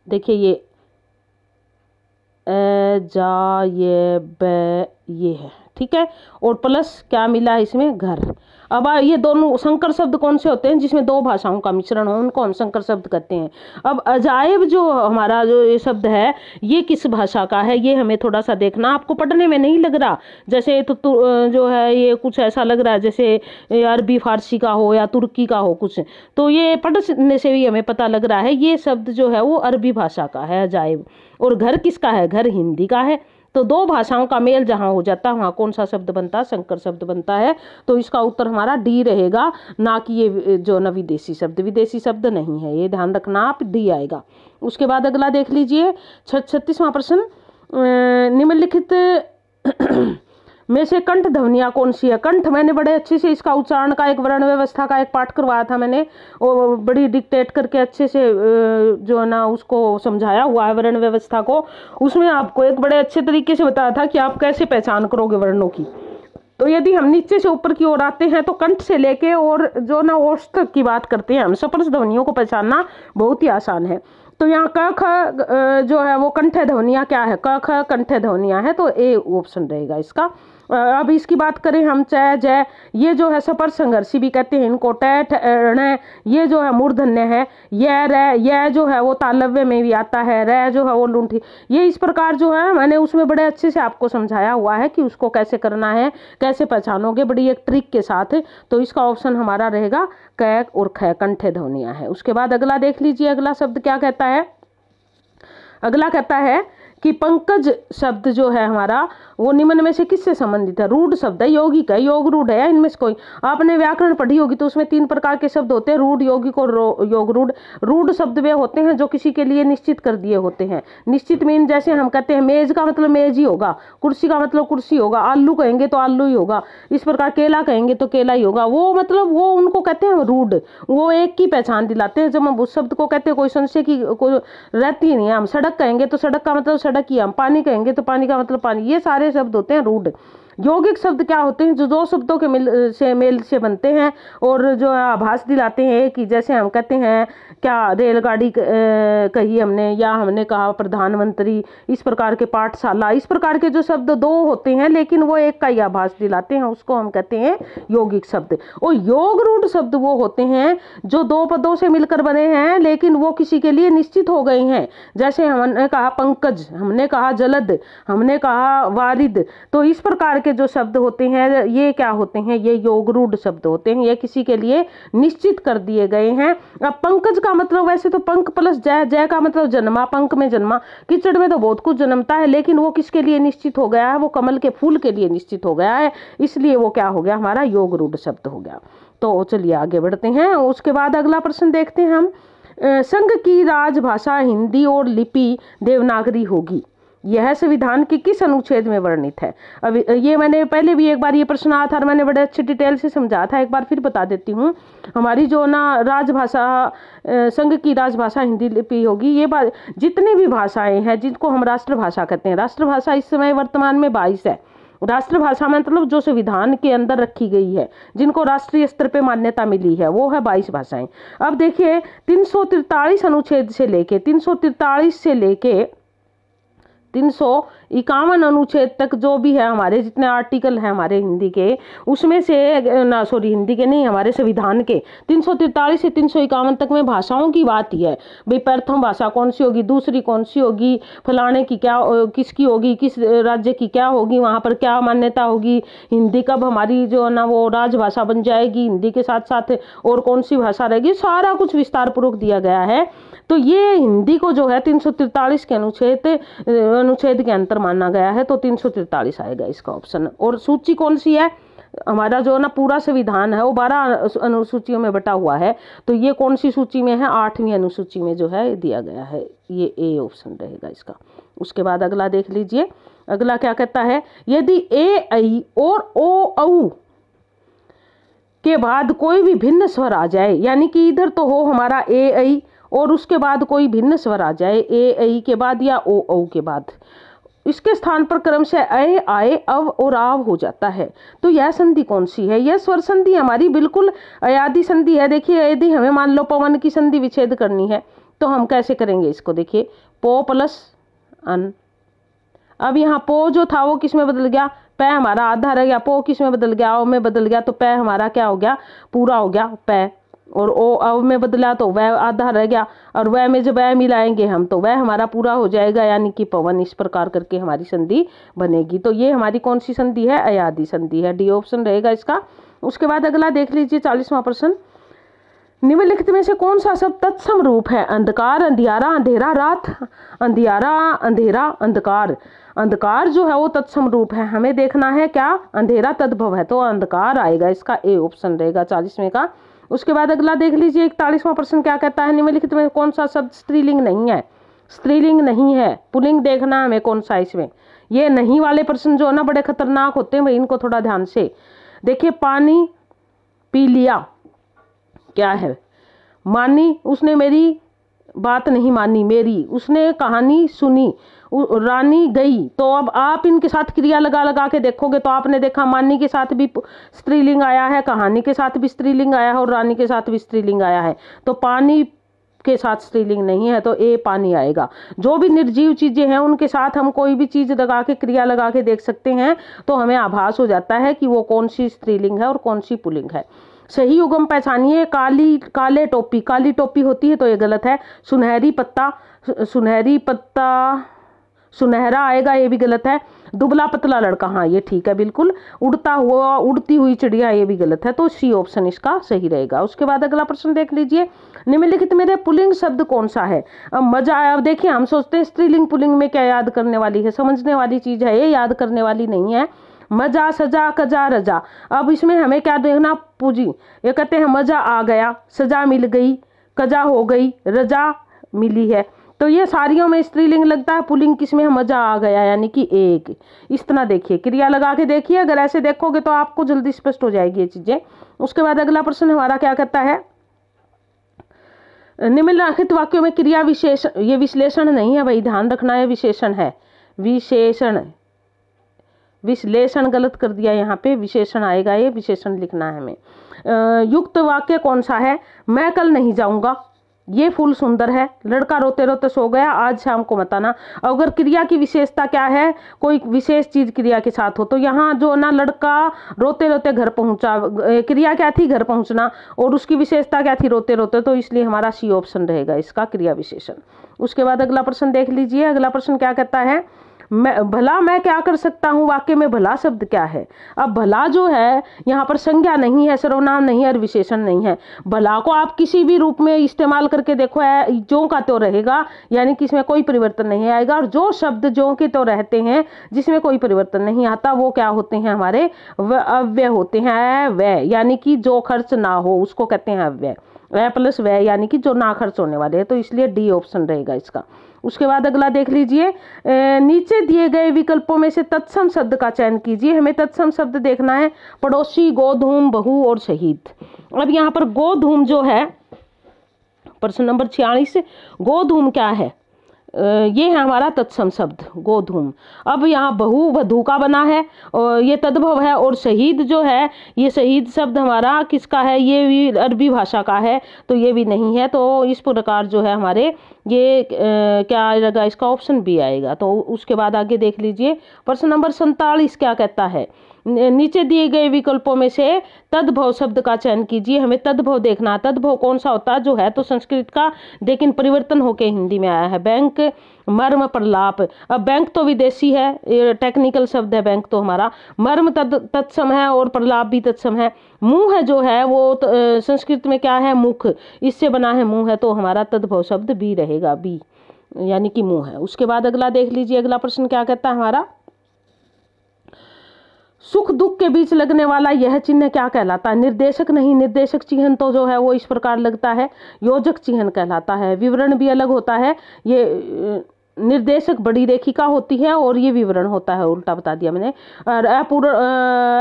देखिए ये ए जा ये बे ये है ठीक है और प्लस क्या मिला इसमें घर अब ये दोनों संकर शब्द कौन से होते हैं जिसमें दो भाषाओं का मिश्रण हो उनको हम संकर शब्द कहते हैं अब अजायब जो हमारा जो ये शब्द है ये किस भाषा का है ये हमें थोड़ा सा देखना आपको पढ़ने में नहीं लग रहा जैसे तो जो है ये कुछ ऐसा लग रहा है जैसे अरबी फारसी का हो या तुर्की का हो कुछ तो ये पढ़ने से भी हमें पता लग रहा है ये शब्द जो है वो अरबी भाषा का है अजायब और घर किसका है घर हिंदी का है तो दो भाषाओं का मेल जहाँ हो जाता है वहाँ कौन सा शब्द बनता है संकर शब्द बनता है तो इसका उत्तर हमारा डी रहेगा ना कि ये जो न विदेशी शब्द विदेशी शब्द नहीं है ये ध्यान रखना आप डी आएगा उसके बाद अगला देख लीजिए छत्तीसवां प्रश्न निम्नलिखित में से कंठ ध्वनिया कौन सी है कंठ मैंने बड़े अच्छे से इसका उच्चारण का एक वर्ण व्यवस्था का एक पाठ करवाया था मैंने वो बड़ी डिक्टेट करके अच्छे से जो है ना उसको समझाया हुआ है वर्ण व्यवस्था को उसमें आपको एक बड़े अच्छे तरीके से बताया था कि आप कैसे पहचान करोगे वर्णों की तो यदि हम नीचे से ऊपर की ओर आते हैं तो कंठ से लेके और जो ना ओष्ठ की बात करते हैं हम स्पर्श ध्वनियों को पहचानना बहुत ही आसान है तो यहाँ क ख जो है वो कंठ ध्वनिया क्या है क ख कंठ ध्वनिया है तो ए ऑप्शन रहेगा इसका अब इसकी बात करें हम चय जय ये जो है सपर संघर्षी भी कहते हैं इनको टैठ ये जो है मूर्धन्य है यह रह यह जो है वो तालव्य में भी आता है रह जो है वो लुंठी ये इस प्रकार जो है मैंने उसमें बड़े अच्छे से आपको समझाया हुआ है कि उसको कैसे करना है कैसे पहचानोगे बड़ी एक ट्रिक के साथ तो इसका ऑप्शन हमारा रहेगा कै और खै कंठे ध्वनिया है उसके बाद अगला देख लीजिए अगला शब्द क्या कहता है अगला कहता है कि पंकज शब्द जो है हमारा वो निम्न में से किससे संबंधित है रूढ़ शब्द है यौगिक है योग रूढ़ है इनमें से कोई आपने व्याकरण पढ़ी होगी तो उसमें तीन प्रकार के शब्द होते हैं रूढ़ यौगिक और योग रूढ़ रूढ़ शब्द वे होते हैं जो किसी के लिए निश्चित कर दिए होते हैं निश्चित मीन जैसे हम कहते हैं मेज का मतलब मेज ही होगा कुर्सी का मतलब कुर्सी होगा आलू कहेंगे तो आलू ही होगा इस प्रकार केला कहेंगे तो केला ही होगा वो मतलब वो उनको कहते हैं रूढ़ वो एक की पहचान दिलाते हैं जब हम उस शब्द को कहते हैं कोई संशय की कोई रहती नहीं है हम सड़क कहेंगे तो सड़क का मतलब सड़क पैदा किया हम पानी कहेंगे तो पानी का मतलब पानी ये सारे शब्द होते हैं रूढ़ यौगिक शब्द क्या होते हैं जो दो शब्दों के मिल से मेल से बनते हैं और जो आभास दिलाते हैं कि जैसे हम कहते हैं क्या रेलगाड़ी कही हमने या हमने कहा प्रधानमंत्री इस प्रकार के पाठशाला इस प्रकार के जो शब्द दो होते हैं लेकिन वो एक का ही आभास दिलाते हैं उसको हम कहते हैं यौगिक शब्द और योग रूढ़ शब्द वो होते हैं जो दो पदों से मिलकर बने हैं लेकिन वो किसी के लिए निश्चित हो गए हैं जैसे हमने कहा पंकज हमने कहा जलद हमने कहा वारिद तो इस प्रकार के जो शब्द होते हैं ये क्या होते हैं ये योग रूढ़ शब्द होते हैं ये किसी के लिए निश्चित कर दिए गए हैं अब पंकज का मतलब वैसे तो पंख प्लस जय जय का मतलब जन्मा पंख में जन्मा कीचड़ में तो बहुत कुछ जन्मता है लेकिन वो किसके लिए निश्चित हो गया है वो कमल के फूल के लिए निश्चित हो गया है इसलिए वो क्या हो गया हमारा योग रूढ़ शब्द हो गया तो चलिए आगे बढ़ते हैं उसके बाद अगला प्रश्न देखते हैं हम संघ की राजभाषा हिंदी और लिपि देवनागरी होगी यह संविधान के किस अनुच्छेद में वर्णित है अब ये मैंने पहले भी एक बार ये प्रश्न आया था और मैंने बड़े अच्छे डिटेल से समझा था एक बार फिर बता देती हूँ हमारी जो ना राजभाषा संघ की राजभाषा हिंदी लिपि होगी ये बात जितनी भी भाषाएं हैं जिनको हम राष्ट्रभाषा कहते हैं राष्ट्रभाषा इस समय वर्तमान में बाईस है राष्ट्रभाषा मतलब जो संविधान के अंदर रखी गई है जिनको राष्ट्रीय स्तर पे मान्यता मिली है वो है बाईस भाषाएं अब देखिए तीन अनुच्छेद से लेके तीन से लेके तीन सौ इक्यावन अनुच्छेद तक जो भी है हमारे जितने आर्टिकल हैं हमारे हिंदी के उसमें से ना सॉरी हिंदी के नहीं हमारे संविधान के तीन सौ तिरतालीस से तीन सौ इक्यावन तक में भाषाओं की बात ही है भाई प्रथम भाषा कौन सी होगी दूसरी कौन सी होगी फलाने की क्या किसकी होगी किस राज्य की क्या होगी वहाँ पर क्या मान्यता होगी हिंदी कब हमारी जो है ना वो राजभाषा बन जाएगी हिंदी के साथ साथ और कौन सी भाषा रहेगी सारा कुछ विस्तार पूर्वक दिया गया है तो ये हिंदी को जो है तीन के अनुच्छेद अनुच्छेद के अंतर माना गया है तो तीन आएगा इसका ऑप्शन और सूची कौन सी है हमारा जो ना पूरा संविधान है वो बारह अनुसूचियों में बटा हुआ है तो ये कौन सी सूची में है आठवीं अनुसूची में जो है दिया गया है ये ए ऑप्शन रहेगा इसका उसके बाद अगला देख लीजिए अगला क्या कहता है यदि ए आई और ओ औ के बाद कोई भी भिन्न स्वर आ जाए यानी कि इधर तो हो हमारा ए आई और उसके बाद कोई भिन्न स्वर आ जाए ए ऐ के बाद या ओ औ के बाद इसके स्थान पर क्रमशः अय आय अव और आव हो जाता है तो यह संधि कौन सी है यह स्वर संधि हमारी बिल्कुल अयादि संधि है देखिए यदि हमें मान लो पवन की संधि विच्छेद करनी है तो हम कैसे करेंगे इसको देखिए पो प्लस अन अब यहाँ पो जो था वो किस में बदल गया पै हमारा आधा रह गया पो किस में बदल गया ओ में बदल गया तो पै हमारा क्या हो गया पूरा हो गया पै और ओ अव में बदला तो वह आधा रह गया और वह में जब वह मिलाएंगे हम तो वह हमारा पूरा हो जाएगा यानी कि पवन इस प्रकार करके हमारी संधि बनेगी तो ये हमारी कौन सी संधि है अयाधि संधि है डी ऑप्शन रहेगा इसका उसके बाद अगला देख लीजिए चालीसवां प्रश्न निम्नलिखित में से कौन सा सब तत्सम रूप है अंधकार अंधियारा अंधेरा रात अंधियारा अंधेरा अंधकार अंधकार जो है वो तत्सम रूप है हमें देखना है क्या अंधेरा तद्भव है तो अंधकार आएगा इसका ए ऑप्शन रहेगा चालीसवें का उसके बाद अगला देख लीजिए इकतालीसवां प्रश्न क्या कहता है निम्नलिखित में कौन सा शब्द स्त्रीलिंग नहीं है स्त्रीलिंग नहीं है पुलिंग देखना हमें कौन सा इसमें ये नहीं वाले प्रश्न जो है ना बड़े खतरनाक होते हैं भाई इनको थोड़ा ध्यान से देखिए पानी पी लिया क्या है मानी उसने मेरी बात नहीं मानी मेरी उसने कहानी सुनी रानी गई तो अब आप इनके साथ क्रिया लगा लगा के देखोगे तो आपने देखा मानी के साथ भी स्त्रीलिंग आया है कहानी के साथ भी स्त्रीलिंग आया है और रानी के साथ भी स्त्रीलिंग आया है तो पानी के साथ स्त्रीलिंग नहीं है तो ए पानी आएगा जो भी निर्जीव चीज़ें हैं उनके साथ हम कोई भी चीज़ लगा के क्रिया लगा के देख सकते हैं तो हमें आभास हो जाता है कि वो कौन सी स्त्रीलिंग है और कौन सी पुलिंग है सही उगम पहचानिए काली काले टोपी काली टोपी होती है तो ये गलत है सुनहरी पत्ता सुनहरी पत्ता सुनहरा आएगा ये भी गलत है दुबला पतला लड़का हाँ ये ठीक है बिल्कुल उड़ता हुआ उड़ती हुई चिड़िया ये भी गलत है तो सी ऑप्शन इसका सही रहेगा उसके बाद अगला प्रश्न देख लीजिए निम्नलिखित में से पुलिंग शब्द कौन सा है अब मजा आया अब देखिए हम सोचते हैं स्त्रीलिंग पुलिंग में क्या याद करने वाली है समझने वाली चीज़ है ये याद करने वाली नहीं है मजा सजा कजा रजा अब इसमें हमें क्या देखना पूजी ये कहते हैं मजा आ गया सजा मिल गई कजा हो गई रजा मिली है तो ये सारियों में स्त्रीलिंग लगता है पुलिंग किस में मजा आ गया यानी कि एक इस तरह देखिए क्रिया लगा के देखिए अगर ऐसे देखोगे तो आपको जल्दी स्पष्ट हो जाएगी ये चीज़ें उसके बाद अगला प्रश्न हमारा क्या कहता है निम्नलिखित वाक्यों में क्रिया विशेष ये विश्लेषण नहीं है भाई ध्यान रखना है विशेषण है विशेषण विश्लेषण गलत कर दिया यहाँ पे विशेषण आएगा ये विशेषण लिखना है हमें युक्त वाक्य कौन सा है मैं कल नहीं जाऊंगा ये फूल सुंदर है लड़का रोते रोते सो गया आज शाम को बताना अगर क्रिया की विशेषता क्या है कोई विशेष चीज क्रिया के साथ हो तो यहाँ जो ना लड़का रोते रोते घर पहुंचा क्रिया क्या थी घर पहुंचना और उसकी विशेषता क्या थी रोते रोते तो इसलिए हमारा सी ऑप्शन रहेगा इसका क्रिया विशेषण उसके बाद अगला प्रश्न देख लीजिए अगला प्रश्न क्या कहता है मैं भला मैं क्या कर सकता हूँ वाक्य में भला शब्द क्या है अब भला जो है यहाँ पर संज्ञा नहीं है सर्वनाम नहीं है और विशेषण नहीं है भला को आप किसी भी रूप में इस्तेमाल करके देखो है जो का तो रहेगा यानी कि इसमें कोई परिवर्तन नहीं आएगा और जो शब्द जो के तो रहते हैं जिसमें कोई परिवर्तन नहीं आता वो क्या होते हैं हमारे अव्यय होते हैं अव्यय यानी कि जो खर्च ना हो उसको कहते हैं अव्यय वह प्लस वह यानी कि जो ना खर्च होने वाले हैं तो इसलिए डी ऑप्शन रहेगा इसका उसके बाद अगला देख लीजिए नीचे दिए गए विकल्पों में से तत्सम शब्द का चयन कीजिए हमें तत्सम शब्द देखना है पड़ोसी गोधूम बहू और शहीद अब यहाँ पर गोधूम जो है प्रश्न नंबर छियालीस गोधूम क्या है ये है हमारा तत्सम शब्द गोधूम अब यहाँ बहु वधू का बना है और ये तद्भव है और शहीद जो है ये शहीद शब्द हमारा किसका है ये भी अरबी भाषा का है तो ये भी नहीं है तो इस प्रकार जो है हमारे ये आ, क्या आएगा इसका ऑप्शन भी आएगा तो उसके बाद आगे देख लीजिए प्रश्न नंबर सैतालीस क्या कहता है नीचे दिए गए विकल्पों में से तद्भव शब्द का चयन कीजिए हमें तद्भव देखना तद्भव कौन सा होता है जो है तो संस्कृत का लेकिन परिवर्तन होकर हिंदी में आया है बैंक मर्म प्रलाप अब बैंक तो विदेशी है टेक्निकल शब्द है बैंक तो हमारा मर्म तद तत्सम है और प्रलाप भी तत्सम है मुंह है जो है वो त, आ, संस्कृत में क्या है मुख इससे बना है मुंह है तो हमारा तद्भव शब्द बी रहेगा बी यानी कि मुंह है उसके बाद अगला देख लीजिए अगला प्रश्न क्या कहता है हमारा सुख दुख के बीच लगने वाला यह चिन्ह क्या कहलाता है निर्देशक नहीं निर्देशक चिन्ह तो जो है वो इस प्रकार लगता है योजक चिन्ह कहलाता है विवरण भी अलग होता है ये निर्देशक बड़ी रेखिका होती है और ये विवरण होता है उल्टा बता दिया मैंने और अपूर्ण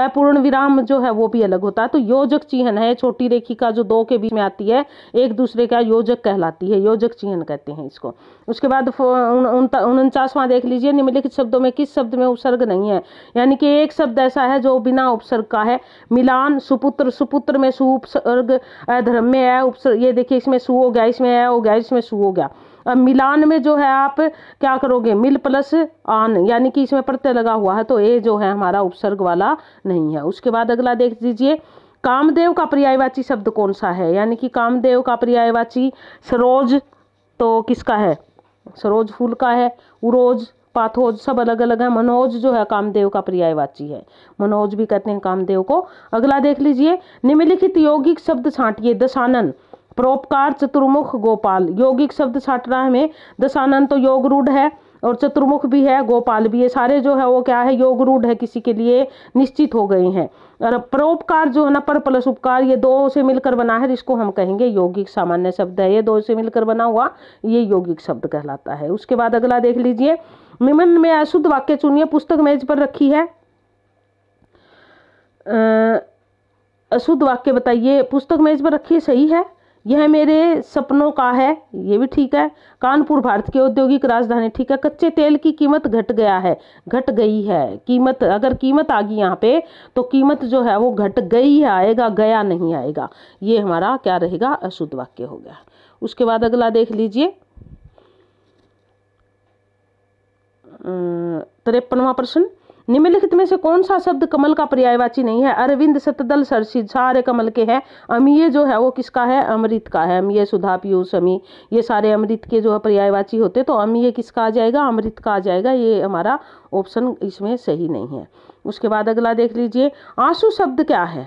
अपूर्ण विराम जो है वो भी अलग होता है तो योजक चिन्हन है छोटी रेखिका जो दो के बीच में आती है एक दूसरे का योजक कहलाती है योजक चिन्हन कहते हैं इसको उसके बाद उनचासवां देख लीजिए निम्नलिखित शब्दों में किस शब्द में उपसर्ग नहीं है यानी कि एक शब्द ऐसा है जो बिना उपसर्ग का है मिलान सुपुत्र सुपुत्र में सु उपसर्ग धर्म में है उपसर्ग ये देखिए इसमें सु हो गया इसमें है हो गया इसमें सु हो गया मिलान में जो है आप क्या करोगे मिल प्लस आन यानी कि इसमें प्रत्यय लगा हुआ है तो ए जो है हमारा उपसर्ग वाला नहीं है उसके बाद अगला देख दीजिए कामदेव का पर्यायवाची शब्द कौन सा है यानी कि कामदेव का पर्यायवाची सरोज तो किसका है सरोज फूल का है उरोज पाथोज सब अलग अलग है मनोज जो है कामदेव का पर्यायवाची है मनोज भी कहते हैं कामदेव को अगला देख लीजिए निम्नलिखित यौगिक शब्द छांटिए दशानन परोपकार चतुर्मुख गोपाल योगिक शब्द है में दशानंद तो योग रूढ़ है और चतुर्मुख भी है गोपाल भी है सारे जो है वो क्या है योग रूढ़ है किसी के लिए निश्चित हो गए हैं और परोपकार जो है ना पर प्लस उपकार ये दो से मिलकर बना है जिसको हम कहेंगे यौगिक सामान्य शब्द है ये दो से मिलकर बना हुआ ये यौगिक शब्द कहलाता है उसके बाद अगला देख लीजिए मिमन में अशुद्ध वाक्य चुनिए पुस्तक मेज पर रखी है अशुद्ध वाक्य बताइए पुस्तक मेज पर रखिए सही है यह मेरे सपनों का है ये भी ठीक है कानपुर भारत की औद्योगिक राजधानी ठीक है कच्चे तेल की कीमत घट गया है घट गई है कीमत अगर कीमत आ गई यहाँ पे तो कीमत जो है वो घट गई है आएगा गया नहीं आएगा ये हमारा क्या रहेगा अशुद्ध वाक्य हो गया उसके बाद अगला देख लीजिए तिरपनवा प्रश्न निम्नलिखित में से कौन सा शब्द कमल का पर्यायवाची नहीं है अरविंद सतदल सरसिद सारे कमल के हैं अमीय जो है वो किसका है अमृत का है अमीय सुधा पीयूष अमी ये सारे अमृत के जो है पर्यायवाची होते तो अमीय किसका आ जाएगा अमृत का आ जाएगा ये हमारा ऑप्शन इसमें सही नहीं है उसके बाद अगला देख लीजिए आंसू शब्द क्या है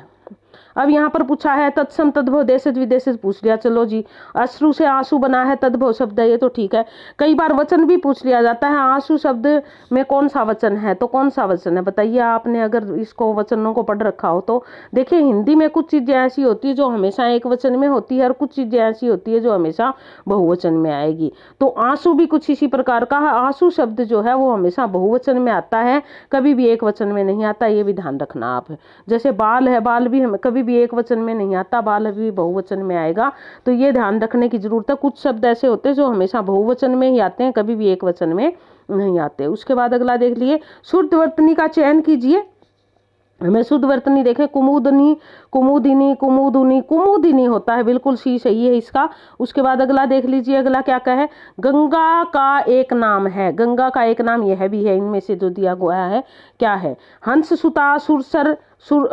अब यहाँ पर पूछा है तत्सम तद्भव देश विदेश पूछ लिया चलो जी अश्रु से आंसू बना है तद्भव शब्द है ये तो ठीक है कई बार वचन भी पूछ लिया जाता है आंसू शब्द में कौन सा वचन है तो कौन सा वचन है बताइए आपने अगर इसको वचनों को पढ़ रखा हो तो देखिए हिंदी में कुछ चीज़ें ऐसी होती है जो हमेशा एक वचन में होती है और कुछ चीज़ें ऐसी होती है जो हमेशा बहुवचन में आएगी तो आंसू भी कुछ इसी प्रकार का है आंसू शब्द जो है वो हमेशा बहुवचन में आता है कभी भी एक वचन में नहीं आता ये भी ध्यान रखना आप जैसे बाल है बाल भी हमें कभी भी एक वचन में नहीं आता बाल भी बहुवचन में आएगा तो ये ध्यान रखने की ज़रूरत है कुछ शब्द ऐसे होते हैं जो हमेशा बहुवचन में ही आते हैं कभी भी एक वचन में नहीं आते उसके बाद अगला देख लिए शुद्ध वर्तनी का चयन कीजिए हमें शुद्ध वर्तनी देखें कुमुदनी कुमुदिनी कुमुदुनी कुमुदिनी होता है बिल्कुल सी सही है इसका उसके बाद अगला देख लीजिए अगला क्या कहे गंगा का एक नाम है गंगा का एक नाम यह भी है इनमें से जो दिया गया है क्या है हंस सुता सुरसर सुर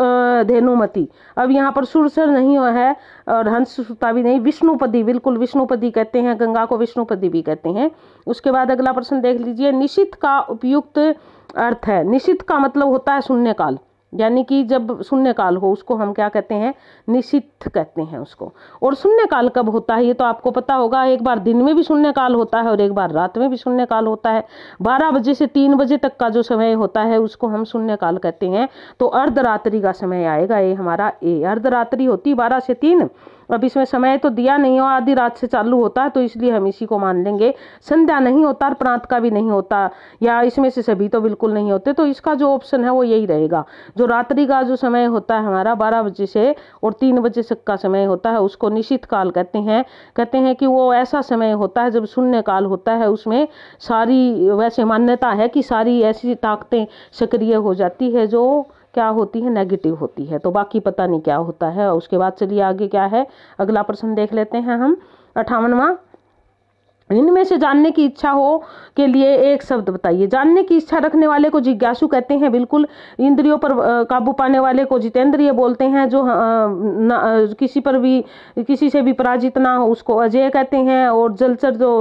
धेनुमति अब यहाँ पर सुरसर नहीं है और हंस सुता भी नहीं विष्णुपदी बिल्कुल विष्णुपदी कहते हैं गंगा को विष्णुपदी भी कहते हैं उसके बाद अगला प्रश्न देख लीजिए निशित का उपयुक्त अर्थ है निशित का मतलब होता है शून्यकाल यानी कि जब शून्य काल हो उसको हम क्या कहते हैं निशित कहते हैं उसको और शून्य काल कब होता है ये तो आपको पता होगा एक बार दिन में भी शून्य काल होता है और एक बार रात में भी शून्य काल होता है बारह बजे से तीन बजे तक का जो समय होता है उसको हम शून्य काल कहते हैं तो अर्धरात्रि का समय आएगा ये हमारा ए अर्धरात्रि होती बारह से तीन अब इसमें समय तो दिया नहीं हो आधी रात से चालू होता है तो इसलिए हम इसी को मान लेंगे संध्या नहीं होता और प्रांत का भी नहीं होता या इसमें से सभी तो बिल्कुल नहीं होते तो इसका जो ऑप्शन है वो यही रहेगा जो रात्रि का जो समय होता है हमारा बारह बजे से और तीन बजे तक का समय होता है उसको निश्चित काल कहते हैं कहते हैं कि वो ऐसा समय होता है जब शून्य काल होता है उसमें सारी वैसे मान्यता है कि सारी ऐसी ताकतें सक्रिय हो जाती है जो क्या होती है नेगेटिव होती है तो बाकी पता नहीं क्या होता है उसके बाद चलिए आगे क्या है अगला प्रश्न देख लेते हैं हम अठावनवा इनमें से जानने की इच्छा हो के लिए एक शब्द बताइए जानने की इच्छा रखने वाले को जिज्ञासु कहते हैं बिल्कुल इंद्रियों पर काबू पाने वाले को जितेंद्रिय बोलते हैं जो न, किसी पर भी किसी से भी पराजित ना हो उसको अजय कहते हैं और जलचर जो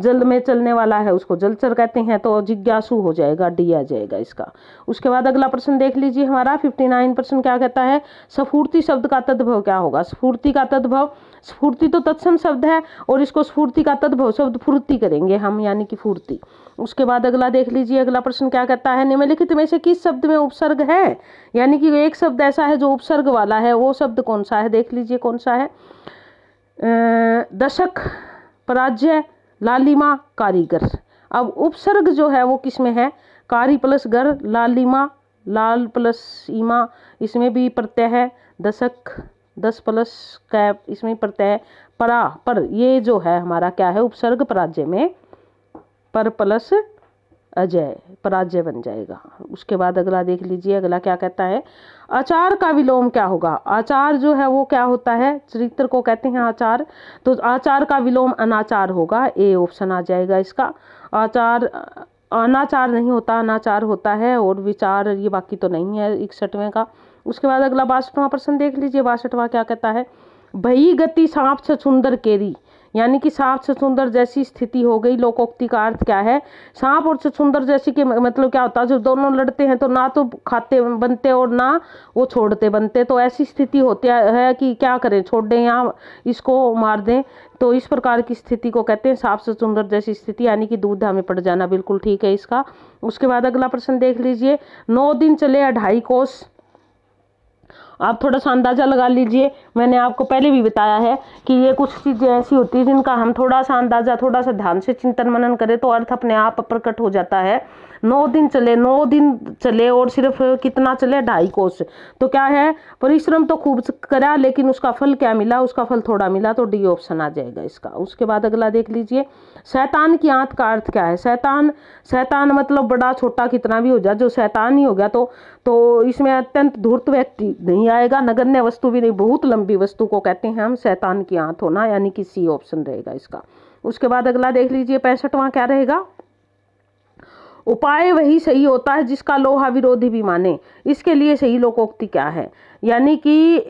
जल में चलने वाला है उसको जलचर कहते हैं तो जिज्ञासु हो जाएगा डी आ जाएगा इसका उसके बाद अगला प्रश्न देख लीजिए हमारा फिफ्टी नाइन क्या कहता है स्फूर्ति शब्द का तद्भव क्या होगा स्फूर्ति का तद्भव स्फूर्ति तो तत्सम शब्द है और इसको स्फूर्ति का तद्भव शब्द फूर्ति करेंगे हम यानी कि फूर्ति उसके बाद अगला देख लीजिए अगला प्रश्न क्या कहता है निम्नलिखित में से किस शब्द में उपसर्ग है यानी कि एक शब्द ऐसा है जो उपसर्ग वाला है वो शब्द कौन सा है देख लीजिए कौन सा है दशक पराजय लालिमा कारीगर अब उपसर्ग जो है वो किस में है कारी प्लस गर लालिमा लाल प्लस ईमा इसमें भी प्रत्यय है दशक दस प्लस का इसमें प्रत्यय परा पर ये जो है हमारा क्या है उपसर्ग पराजय में पर प्लस अजय पराजय बन जाएगा उसके बाद अगला देख लीजिए अगला क्या कहता है आचार का विलोम क्या होगा आचार जो है वो क्या होता है चरित्र को कहते हैं आचार तो आचार का विलोम अनाचार होगा ए ऑप्शन आ जाएगा इसका आचार अनाचार नहीं होता अनाचार होता है और विचार ये बाकी तो नहीं है इकसठवें का उसके बाद अगला बासठवां प्रश्न देख लीजिए बासठवां क्या कहता है भई गति सांप से सुंदर केरी यानी कि सांप से सुंदर जैसी स्थिति हो गई लोकोक्ति का अर्थ क्या है सांप और से सुंदर जैसी के मतलब क्या होता है जब दोनों लड़ते हैं तो ना तो खाते बनते और ना वो छोड़ते बनते तो ऐसी स्थिति होती है कि क्या करें छोड़ दें या इसको मार दें तो इस प्रकार की स्थिति को कहते हैं साफ से सुंदर जैसी स्थिति यानी कि दूध हमें पड़ जाना बिल्कुल ठीक है इसका उसके बाद अगला प्रश्न देख लीजिए नौ दिन चले अढ़ाई कोस आप थोड़ा सा अंदाज़ा लगा लीजिए मैंने आपको पहले भी बताया है कि ये कुछ चीज़ें ऐसी होती हैं जिनका हम थोड़ा सा अंदाज़ा थोड़ा सा ध्यान से चिंतन मनन करें तो अर्थ अपने आप प्रकट हो जाता है नौ दिन चले नौ दिन चले और सिर्फ कितना चले ढाई कोस तो क्या है परिश्रम तो खूब करा लेकिन उसका फल क्या मिला उसका फल थोड़ा मिला तो डी ऑप्शन आ जाएगा इसका उसके बाद अगला देख लीजिए शैतान की आंत का अर्थ क्या है शैतान शैतान मतलब बड़ा छोटा कितना भी हो जाए जो शैतान ही हो गया तो तो इसमें अत्यंत धूर्त व्यक्ति नहीं आएगा नगण्य वस्तु भी नहीं बहुत लंबी वस्तु को कहते हैं हम शैतान की आंत होना यानी कि सी ऑप्शन रहेगा इसका उसके बाद अगला देख लीजिए पैंसठवां क्या रहेगा उपाय वही सही होता है जिसका लोहा विरोधी भी माने इसके लिए सही लोकोक्ति क्या है यानी कि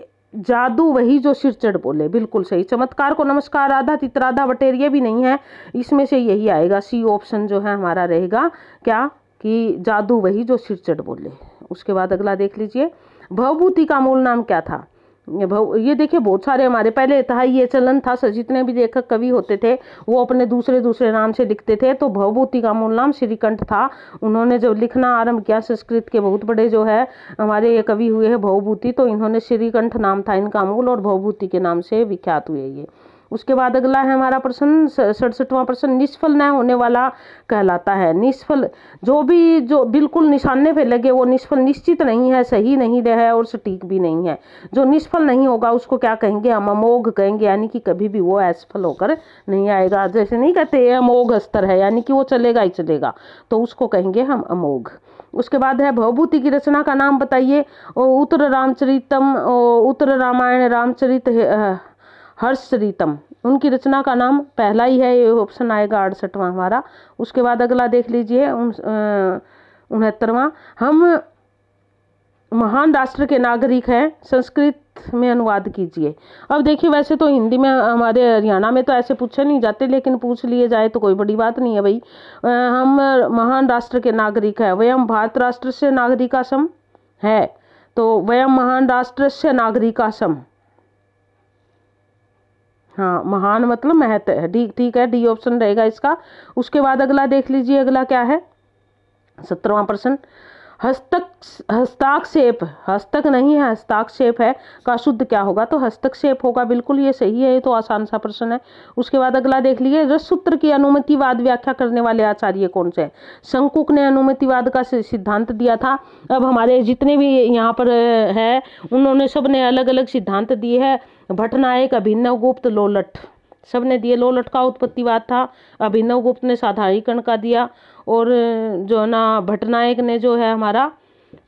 जादू वही जो सिर चढ़ बोले बिल्कुल सही चमत्कार को नमस्कार राधा तितराधा वटेरिया भी नहीं है इसमें से यही आएगा सी ऑप्शन जो है हमारा रहेगा क्या कि जादू वही जो सिर चढ़ बोले उसके बाद अगला देख लीजिए भवभूति का मूल नाम क्या था ये देखिए बहुत सारे हमारे पहले था ये चलन था जितने भी लेखक कवि होते थे वो अपने दूसरे दूसरे नाम से लिखते थे तो भवभूति का मूल नाम श्रीकंठ था उन्होंने जो लिखना आरंभ किया संस्कृत के बहुत बड़े जो है हमारे ये कवि हुए हैं भवभूति तो इन्होंने श्रीकंठ नाम था इनका मूल और भवभूति के नाम से विख्यात हुए ये उसके बाद अगला है हमारा प्रश्न सड़सठवां प्रश्न निष्फल न होने वाला कहलाता है निष्फल जो भी जो बिल्कुल निशाने पे लगे वो निष्फल निश्चित नहीं है सही नहीं है और सटीक भी नहीं है जो निष्फल नहीं होगा उसको क्या कहेंगे हम अमोघ कहेंगे यानी कि कभी भी वो असफल होकर नहीं आएगा जैसे नहीं कहते अमोघ स्तर है यानी कि वो चलेगा ही चलेगा तो उसको कहेंगे हम अमोघ उसके बाद है भवभूति की रचना का नाम बताइए उत्तर रामचरितम उत्तर रामायण रामचरित हर्ष रीतम उनकी रचना का नाम पहला ही है ये ऑप्शन आएगा अड़सठवां हमारा उसके बाद अगला देख लीजिए उनहत्तरवा हम महान राष्ट्र के नागरिक हैं संस्कृत में अनुवाद कीजिए अब देखिए वैसे तो हिंदी में हमारे हरियाणा में तो ऐसे पूछे नहीं जाते लेकिन पूछ लिए जाए तो कोई बड़ी बात नहीं है भाई हम महान राष्ट्र के नागरिक हैं वयम भारत राष्ट्र से नागरिक आसम है तो वयम महान राष्ट्र से नागरिक आसम हाँ महान मतलब महत्व है ठीक ठीक है डी ऑप्शन रहेगा इसका उसके बाद अगला देख लीजिए अगला क्या है सत्रवा प्रश्न हस्तक हस्ताक्षेप हस्तक नहीं है हस्ताक्षेप है का शुद्ध क्या होगा तो हस्तक्षेप होगा बिल्कुल ये सही है ये तो आसान सा प्रश्न है उसके बाद अगला देख लीजिए सूत्र की अनुमतिवाद व्याख्या करने वाले आचार्य कौन से हैं शंकुक ने अनुमतिवाद का सिद्धांत दिया था अब हमारे जितने भी यहाँ पर है उन्होंने सब ने अलग अलग सिद्धांत दिए है भटनायक अभिनव गुप्त लोलट सब ने दिए लोलट का उत्पत्तिवाद था अभिनव गुप्त ने साधारीकरण का दिया और जो है ना भटनायक ने जो है हमारा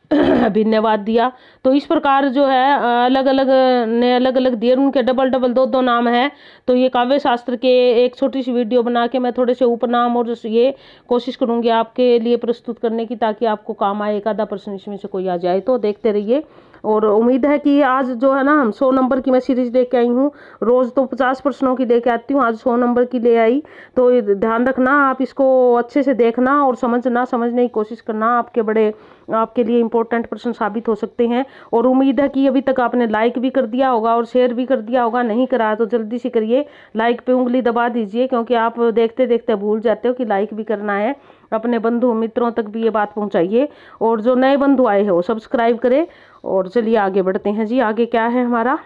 <clears throat> अभिन्यवाद दिया तो इस प्रकार जो है अलग अलग ने अलग अलग दिए उनके डबल डबल दो दो नाम हैं तो ये काव्य शास्त्र के एक छोटी सी वीडियो बना के मैं थोड़े से उपनाम और ये कोशिश करूँगी आपके लिए प्रस्तुत करने की ताकि आपको काम आए एक आधा प्रश्न इसमें से कोई आ जाए तो देखते रहिए और उम्मीद है कि आज जो है ना हम सौ नंबर की मैं सीरीज लेके आई हूँ रोज़ तो पचास प्रश्नों की लेके आती हूँ आज सौ नंबर की ले आई तो ध्यान रखना आप इसको अच्छे से देखना और समझना समझने की कोशिश करना आपके बड़े आपके लिए इंपॉर्टेंट प्रश्न साबित हो सकते हैं और उम्मीद है कि अभी तक आपने लाइक भी कर दिया होगा और शेयर भी कर दिया होगा नहीं करा तो जल्दी से करिए लाइक पे उंगली दबा दीजिए क्योंकि आप देखते देखते भूल जाते हो कि लाइक भी करना है अपने बंधु मित्रों तक भी ये बात पहुंचाइए और जो नए बंधु आए हो सब्सक्राइब करें और चलिए आगे बढ़ते हैं जी आगे क्या है हमारा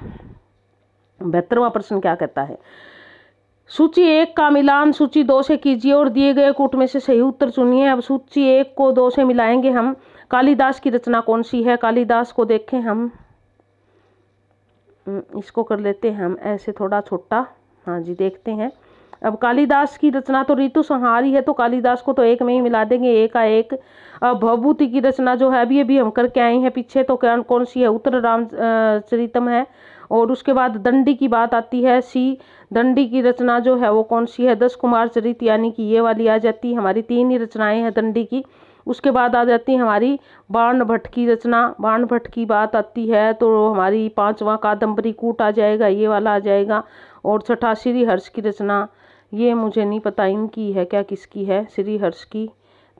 बेहतरवा प्रश्न क्या कहता है सूची एक का मिलान सूची दो से कीजिए और दिए गए कूट में से सही उत्तर चुनिए अब सूची एक को दो से मिलाएंगे हम कालिदास की रचना कौन सी है कालिदास को देखें हम हम्म, इसको कर लेते हैं हम ऐसे थोड़ा छोटा हाँ जी देखते हैं अब कालिदास की रचना तो ऋतु संहारी है तो कालिदास को तो एक में ही मिला देंगे एक आ एक भवभूति की रचना जो है अभी अभी हम करके आए हैं पीछे तो कौन कौन सी है उत्तर राम चरितम है और उसके बाद दंडी की बात आती है सी दंडी की रचना जो है वो कौन सी है दस कुमार चरित यानी कि ये वाली आ जाती है हमारी तीन ही रचनाएँ हैं दंडी की उसके बाद आ जाती है हमारी बाण भट्ट की रचना बाण भट्ट की बात आती है तो हमारी पाँचवा कादम्बरी कूट आ जाएगा ये वाला आ जाएगा और छठा श्री हर्ष की रचना ये मुझे नहीं पता इनकी है क्या किसकी है श्री हर्ष की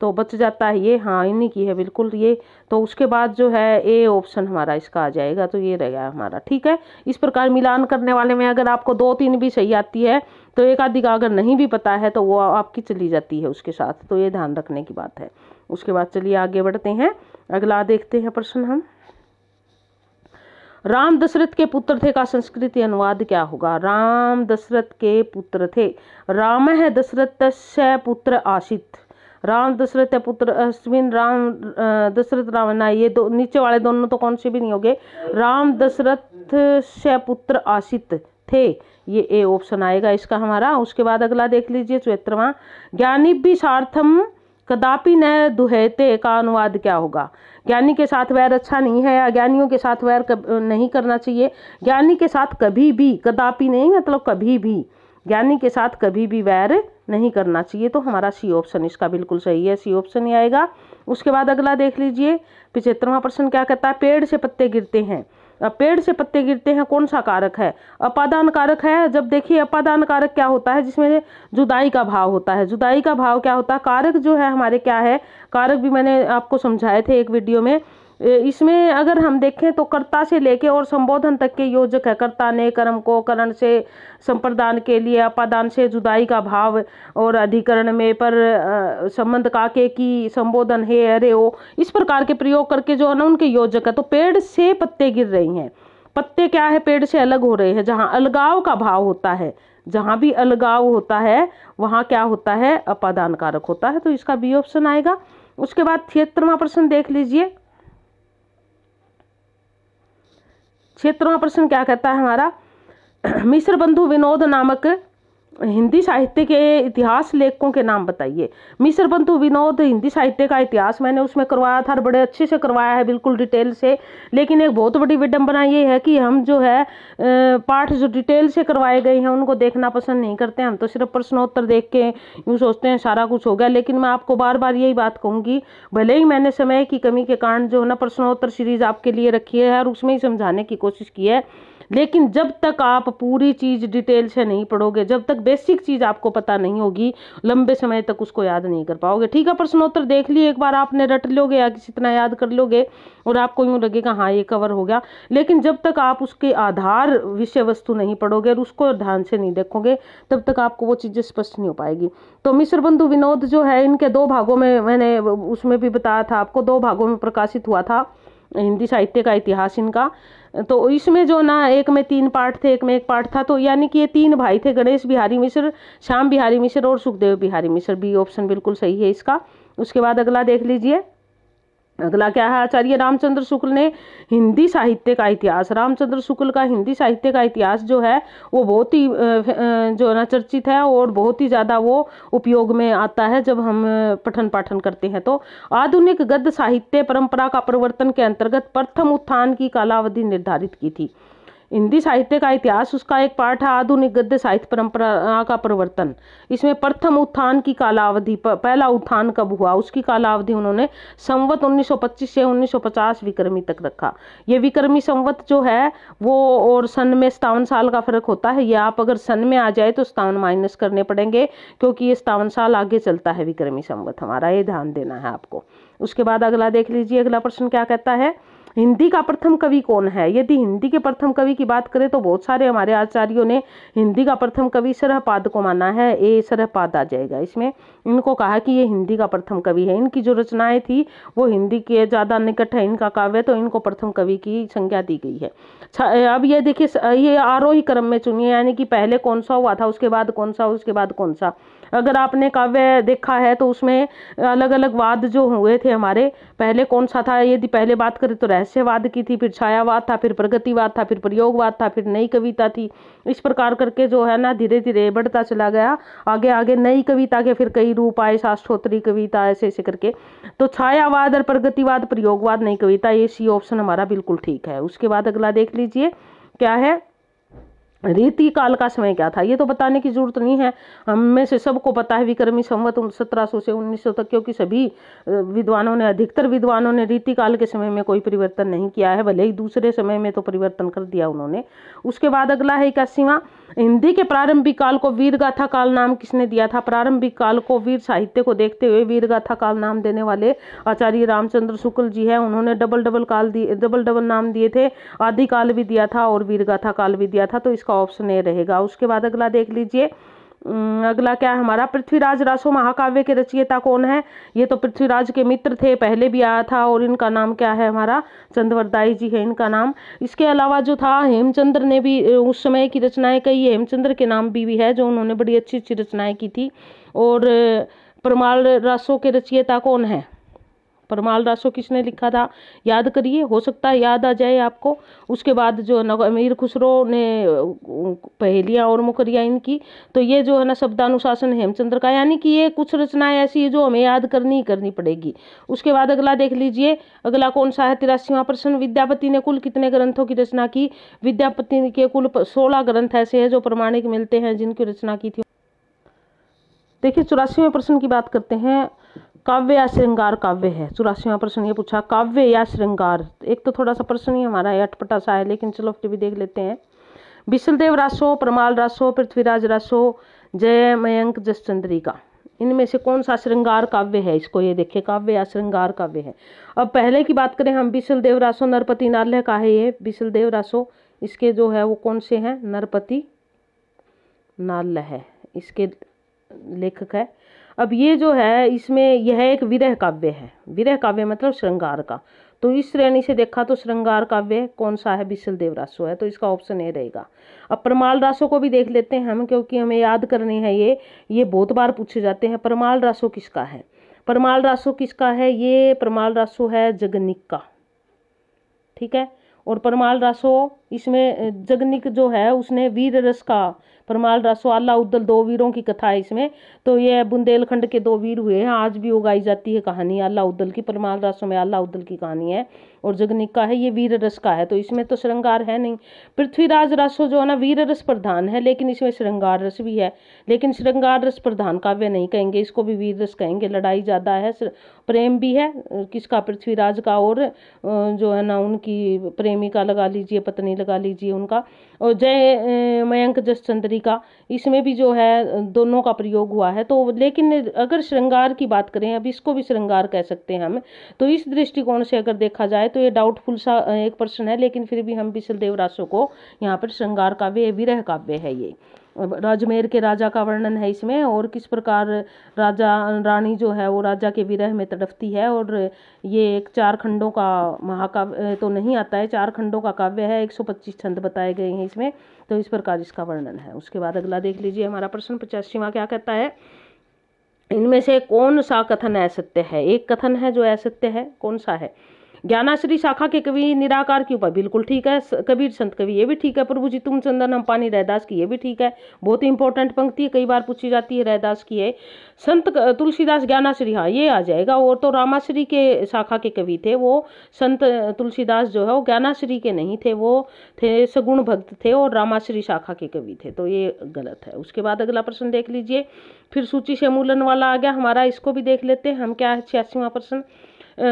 तो बच जाता है ये हाँ इन्हीं की है बिल्कुल ये तो उसके बाद जो है ए ऑप्शन हमारा इसका आ जाएगा तो ये रह गया हमारा ठीक है इस प्रकार मिलान करने वाले में अगर आपको दो तीन भी सही आती है तो एक आधी का अगर नहीं भी पता है तो वो आपकी चली जाती है उसके साथ तो ये ध्यान रखने की बात है उसके बाद चलिए आगे बढ़ते हैं अगला देखते हैं प्रश्न हम राम दशरथ के पुत्र थे का संस्कृत अनुवाद क्या होगा राम दशरथ के पुत्र थे राम है दशरथ पुत्र आशित राम दशरथ पुत्र अश्विन राम दशरथ रावणा ये दो नीचे वाले दोनों तो कौन से भी नहीं होंगे राम दशरथ से पुत्र आशित थे ये ए ऑप्शन आएगा इसका हमारा उसके बाद अगला देख लीजिए चौहत्तरवा ज्ञानी भी सार्थम कदापि न दुहेते का अनुवाद क्या होगा ज्ञानी के साथ वैर अच्छा नहीं है अज्ञानियों के साथ वैर कब नहीं करना चाहिए ज्ञानी के साथ कभी भी कदापि नहीं मतलब कभी भी ज्ञानी के साथ कभी भी वैर नहीं करना चाहिए तो हमारा सी ऑप्शन इसका बिल्कुल सही है सी ऑप्शन ही आएगा उसके बाद अगला देख लीजिए पिछहत्तरवा प्रश्न क्या कहता है पेड़ से पत्ते गिरते हैं पेड़ से पत्ते गिरते हैं कौन सा कारक है अपादान कारक है जब देखिए अपादान कारक क्या होता है जिसमें जुदाई का भाव होता है जुदाई का भाव क्या होता है कारक जो है हमारे क्या है कारक भी मैंने आपको समझाए थे एक वीडियो में इसमें अगर हम देखें तो कर्ता से लेके और संबोधन तक के योजक है कर्ता ने कर्म को करण से संप्रदान के लिए अपादान से जुदाई का भाव और अधिकरण में पर संबंध काके की संबोधन है अरे ओ इस प्रकार के प्रयोग करके जो है ना उनके योजक है तो पेड़ से पत्ते गिर रही हैं पत्ते क्या है पेड़ से अलग हो रहे हैं जहाँ अलगाव का भाव होता है जहाँ भी अलगाव होता है वहाँ क्या होता है अपादान कारक होता है तो इसका बी ऑप्शन आएगा उसके बाद छिहत्तरवा प्रश्न देख लीजिए क्षेत्रों प्रश्न क्या कहता है हमारा <clears throat> मिश्र बंधु विनोद नामक हिंदी साहित्य के इतिहास लेखकों के नाम बताइए मिस्र बंधु विनोद हिंदी साहित्य का इतिहास मैंने उसमें करवाया था और बड़े अच्छे से करवाया है बिल्कुल डिटेल से लेकिन एक बहुत बड़ी विडम्बना ये है कि हम जो है पाठ जो डिटेल से करवाए गए हैं उनको देखना पसंद नहीं करते हम तो सिर्फ प्रश्नोत्तर देख के यूँ सोचते हैं सारा कुछ हो गया लेकिन मैं आपको बार बार यही बात कहूँगी भले ही मैंने समय की कमी के कारण जो है ना प्रश्नोत्तर सीरीज़ आपके लिए रखी है और उसमें ही समझाने की कोशिश की है लेकिन जब तक आप पूरी चीज़ डिटेल से नहीं पढ़ोगे जब तक बेसिक चीज़ आपको पता नहीं होगी लंबे समय तक उसको याद नहीं कर पाओगे ठीक है प्रश्नोत्तर देख लिए एक बार आपने रट लोगे या किसी तरह याद कर लोगे और आपको यूँ लगेगा हाँ ये कवर हो गया लेकिन जब तक आप उसके आधार विषय वस्तु नहीं पढ़ोगे और उसको ध्यान से नहीं देखोगे तब तक आपको वो चीज़ें स्पष्ट नहीं हो पाएगी तो मिश्र बंधु विनोद जो है इनके दो भागों में मैंने उसमें भी बताया था आपको दो भागों में प्रकाशित हुआ था हिंदी साहित्य का इतिहास इनका तो इसमें जो ना एक में तीन पार्ट थे एक में एक पार्ट था तो यानी कि ये तीन भाई थे गणेश बिहारी मिश्र श्याम बिहारी मिश्र और सुखदेव बिहारी मिश्र बी ऑप्शन बिल्कुल सही है इसका उसके बाद अगला देख लीजिए अगला क्या है आचार्य रामचंद्र शुक्ल ने हिंदी साहित्य का इतिहास रामचंद्र शुक्ल का हिंदी साहित्य का इतिहास जो है वो बहुत ही जो ना चर्चित है और बहुत ही ज़्यादा वो उपयोग में आता है जब हम पठन पाठन करते हैं तो आधुनिक गद्य साहित्य परंपरा का परिवर्तन के अंतर्गत प्रथम उत्थान की कालावधि निर्धारित की थी हिंदी साहित्य का इतिहास उसका एक पाठ है आधुनिक गद्य साहित्य परंपरा का प्रवर्तन इसमें प्रथम उत्थान की कालावधि पहला उत्थान कब हुआ उसकी कालावधि उन्होंने संवत 1925 से 1950 विक्रमी तक रखा ये विक्रमी संवत जो है वो और सन में सतावन साल का फर्क होता है ये आप अगर सन में आ जाए तो सतावन माइनस करने पड़ेंगे क्योंकि ये सतावन साल आगे चलता है विक्रमी संवत हमारा ये ध्यान देना है आपको उसके बाद अगला देख लीजिए अगला प्रश्न क्या कहता है हिंदी का प्रथम कवि कौन है यदि हिंदी के प्रथम कवि की बात करें तो बहुत सारे हमारे आचार्यों ने हिंदी का प्रथम कवि सरहपाद को माना है ए सरहपाद आ जाएगा इसमें इनको कहा कि ये हिंदी का प्रथम कवि है इनकी जो रचनाएं थी वो हिंदी के ज़्यादा निकट है इनका काव्य तो इनको प्रथम कवि की संज्ञा दी गई है अच्छा, अब ये देखिए ये आरोही क्रम में चुनिए यानी कि पहले कौन सा हुआ था उसके बाद कौन सा उसके बाद कौन सा अगर आपने काव्य देखा है तो उसमें अलग अलग वाद जो हुए थे हमारे पहले कौन सा था यदि पहले बात करें तो रहस्यवाद की थी फिर छायावाद था फिर प्रगतिवाद था फिर प्रयोगवाद था फिर नई कविता थी इस प्रकार करके जो है ना धीरे धीरे बढ़ता चला गया आगे आगे नई कविता के फिर कई रूप आए शास्त्रोत्तरी कविता ऐसे ऐसे करके तो छायावाद और प्रगतिवाद प्रयोगवाद नई कविता ये सी ऑप्शन हमारा बिल्कुल ठीक है उसके बाद अगला देख लीजिए क्या है रीति काल का समय क्या था ये तो बताने की जरूरत नहीं है हम में से सबको पता है विक्रमी संवत सत्रह सौ से उन्नीस सौ तक क्योंकि सभी विद्वानों ने अधिकतर विद्वानों ने रीति काल के समय में कोई परिवर्तन नहीं किया है भले ही दूसरे समय में तो परिवर्तन कर दिया उन्होंने उसके बाद अगला है इक्यासीवा हिंदी के प्रारंभिक काल को वीर गाथा काल नाम किसने दिया था प्रारंभिक काल को वीर साहित्य को देखते हुए वीर गाथा काल नाम देने वाले आचार्य रामचंद्र शुक्ल जी हैं उन्होंने डबल डबल काल दिए डबल डबल नाम दिए थे आदि काल भी दिया था और वीरगाथा काल भी दिया था तो इसका ऑप्शन ए रहेगा उसके बाद अगला देख लीजिए अगला क्या है हमारा पृथ्वीराज रासो महाकाव्य के रचयिता कौन है ये तो पृथ्वीराज के मित्र थे पहले भी आया था और इनका नाम क्या है हमारा चंद्रवरदाई जी है इनका नाम इसके अलावा जो था हेमचंद्र ने भी उस समय की रचनाएं कही हेमचंद्र के नाम भी, भी है जो उन्होंने बड़ी अच्छी अच्छी रचनाएं की थी और प्रमाण रासो के रचयिता कौन है परमाल दासो किसने लिखा था याद करिए हो सकता है याद आ जाए आपको उसके बाद जो है ना अमीर खुसरो ने पहेलियाँ और मुकरिया इनकी तो ये जो है ना शब्दानुशासन हेमचंद्र का यानी कि ये कुछ रचनाएं ऐसी है जो हमें याद करनी ही करनी पड़ेगी उसके बाद अगला देख लीजिए अगला कौन सा है तिरासीवा प्रश्न विद्यापति ने कुल कितने ग्रंथों की रचना की विद्यापति के कुल सोलह ग्रंथ ऐसे हैं जो प्रमाणिक मिलते हैं जिनकी रचना की थी देखिए चौरासीवें प्रश्न की बात करते हैं काव्य या श्रृंगार काव्य है चौरासी प्रश्न ये पूछा काव्य या श्रृंगार एक तो थोड़ा सा प्रश्न ही हमारा अटपटा सा है लेकिन चलो फिर भी देख लेते हैं बिशलदेव रासो प्रमाल रासो पृथ्वीराज रासो जय मयंक जसचंद्रिका इनमें से कौन सा श्रृंगार काव्य है इसको ये देखिए काव्य या श्रृंगार काव्य है अब पहले की बात करें हम देव रासो नरपति नार्य का है ये देव रासो इसके जो है वो कौन से हैं नरपति नार्य है इसके लेखक है अब ये जो है इसमें यह एक विरह काव्य है विरह काव्य मतलब श्रृंगार का तो इस श्रेणी से देखा तो श्रृंगार काव्य कौन सा है बिशल देव रासो है तो इसका ऑप्शन ए रहेगा अब परमाल रासो को भी देख लेते हैं हम क्योंकि हमें याद करने हैं ये ये बहुत बार पूछे जाते हैं परमाल रासो किसका है परमाल रासो किसका है ये परमाल रासो है जगनिक का ठीक है और परमाल रासो इसमें जगनिक जो है उसने वीर रस का परमाल रसवाला उद्दल दो वीरों की कथा है इसमें तो ये बुंदेलखंड के दो वीर हुए हैं आज भी उगाई जाती है कहानी अल्लाह उद्दल की परमाल रासो में अल्लाह उद्दल की कहानी है और जगनिका है ये वीर रस का है तो इसमें तो श्रृंगार है नहीं पृथ्वीराज रासो जो है ना वीर रस प्रधान है लेकिन इसमें श्रृंगार रस भी है लेकिन श्रृंगार रस प्रधान काव्य नहीं कहेंगे इसको भी वीर रस कहेंगे लड़ाई ज़्यादा है प्रेम भी है किसका पृथ्वीराज का और जो है ना उनकी प्रेमिका लगा लीजिए पत्नी लगा लीजिए उनका और जय मयंक जसचंद्री चोरी का इसमें भी जो है दोनों का प्रयोग हुआ है तो लेकिन अगर श्रृंगार की बात करें अब इसको भी श्रृंगार कह सकते हैं हम तो इस दृष्टिकोण से अगर देखा जाए तो ये डाउटफुल सा एक प्रश्न है लेकिन फिर भी हम बिशल देवरासो को यहाँ पर श्रृंगार काव्य विरह काव्य है ये राजमेर के राजा का वर्णन है इसमें और किस प्रकार राजा रानी जो है वो राजा के विरह में तड़फती है और ये एक चार खंडों का महाकाव्य तो नहीं आता है चार खंडों का काव्य है 125 छंद बताए गए हैं इसमें तो इस प्रकार इसका वर्णन है उसके बाद अगला देख लीजिए हमारा प्रश्न पचासीवा क्या कहता है इनमें से कौन सा कथन असत्य है एक कथन है जो असत्य है कौन सा है ज्ञानाश्री शाखा के कवि निराकार के ऊपर बिल्कुल ठीक है कबीर संत कवि ये भी ठीक है प्रभु जी तुम चंदन हम पानी रहदास की ये भी ठीक है बहुत ही इंपॉर्टेंट पंक्ति है कई बार पूछी जाती है रहदास की है संत तुलसीदास ज्ञानाश्री हाँ ये आ जाएगा और तो रामाश्री के शाखा के कवि थे वो संत तुलसीदास जो है वो ज्ञानाश्री के नहीं थे वो थे सगुण भक्त थे और रामाश्री शाखा के कवि थे तो ये गलत है उसके बाद अगला प्रश्न देख लीजिए फिर सूची से मूलन वाला आ गया हमारा इसको भी देख लेते हैं हम क्या है छियासीवा प्रश्न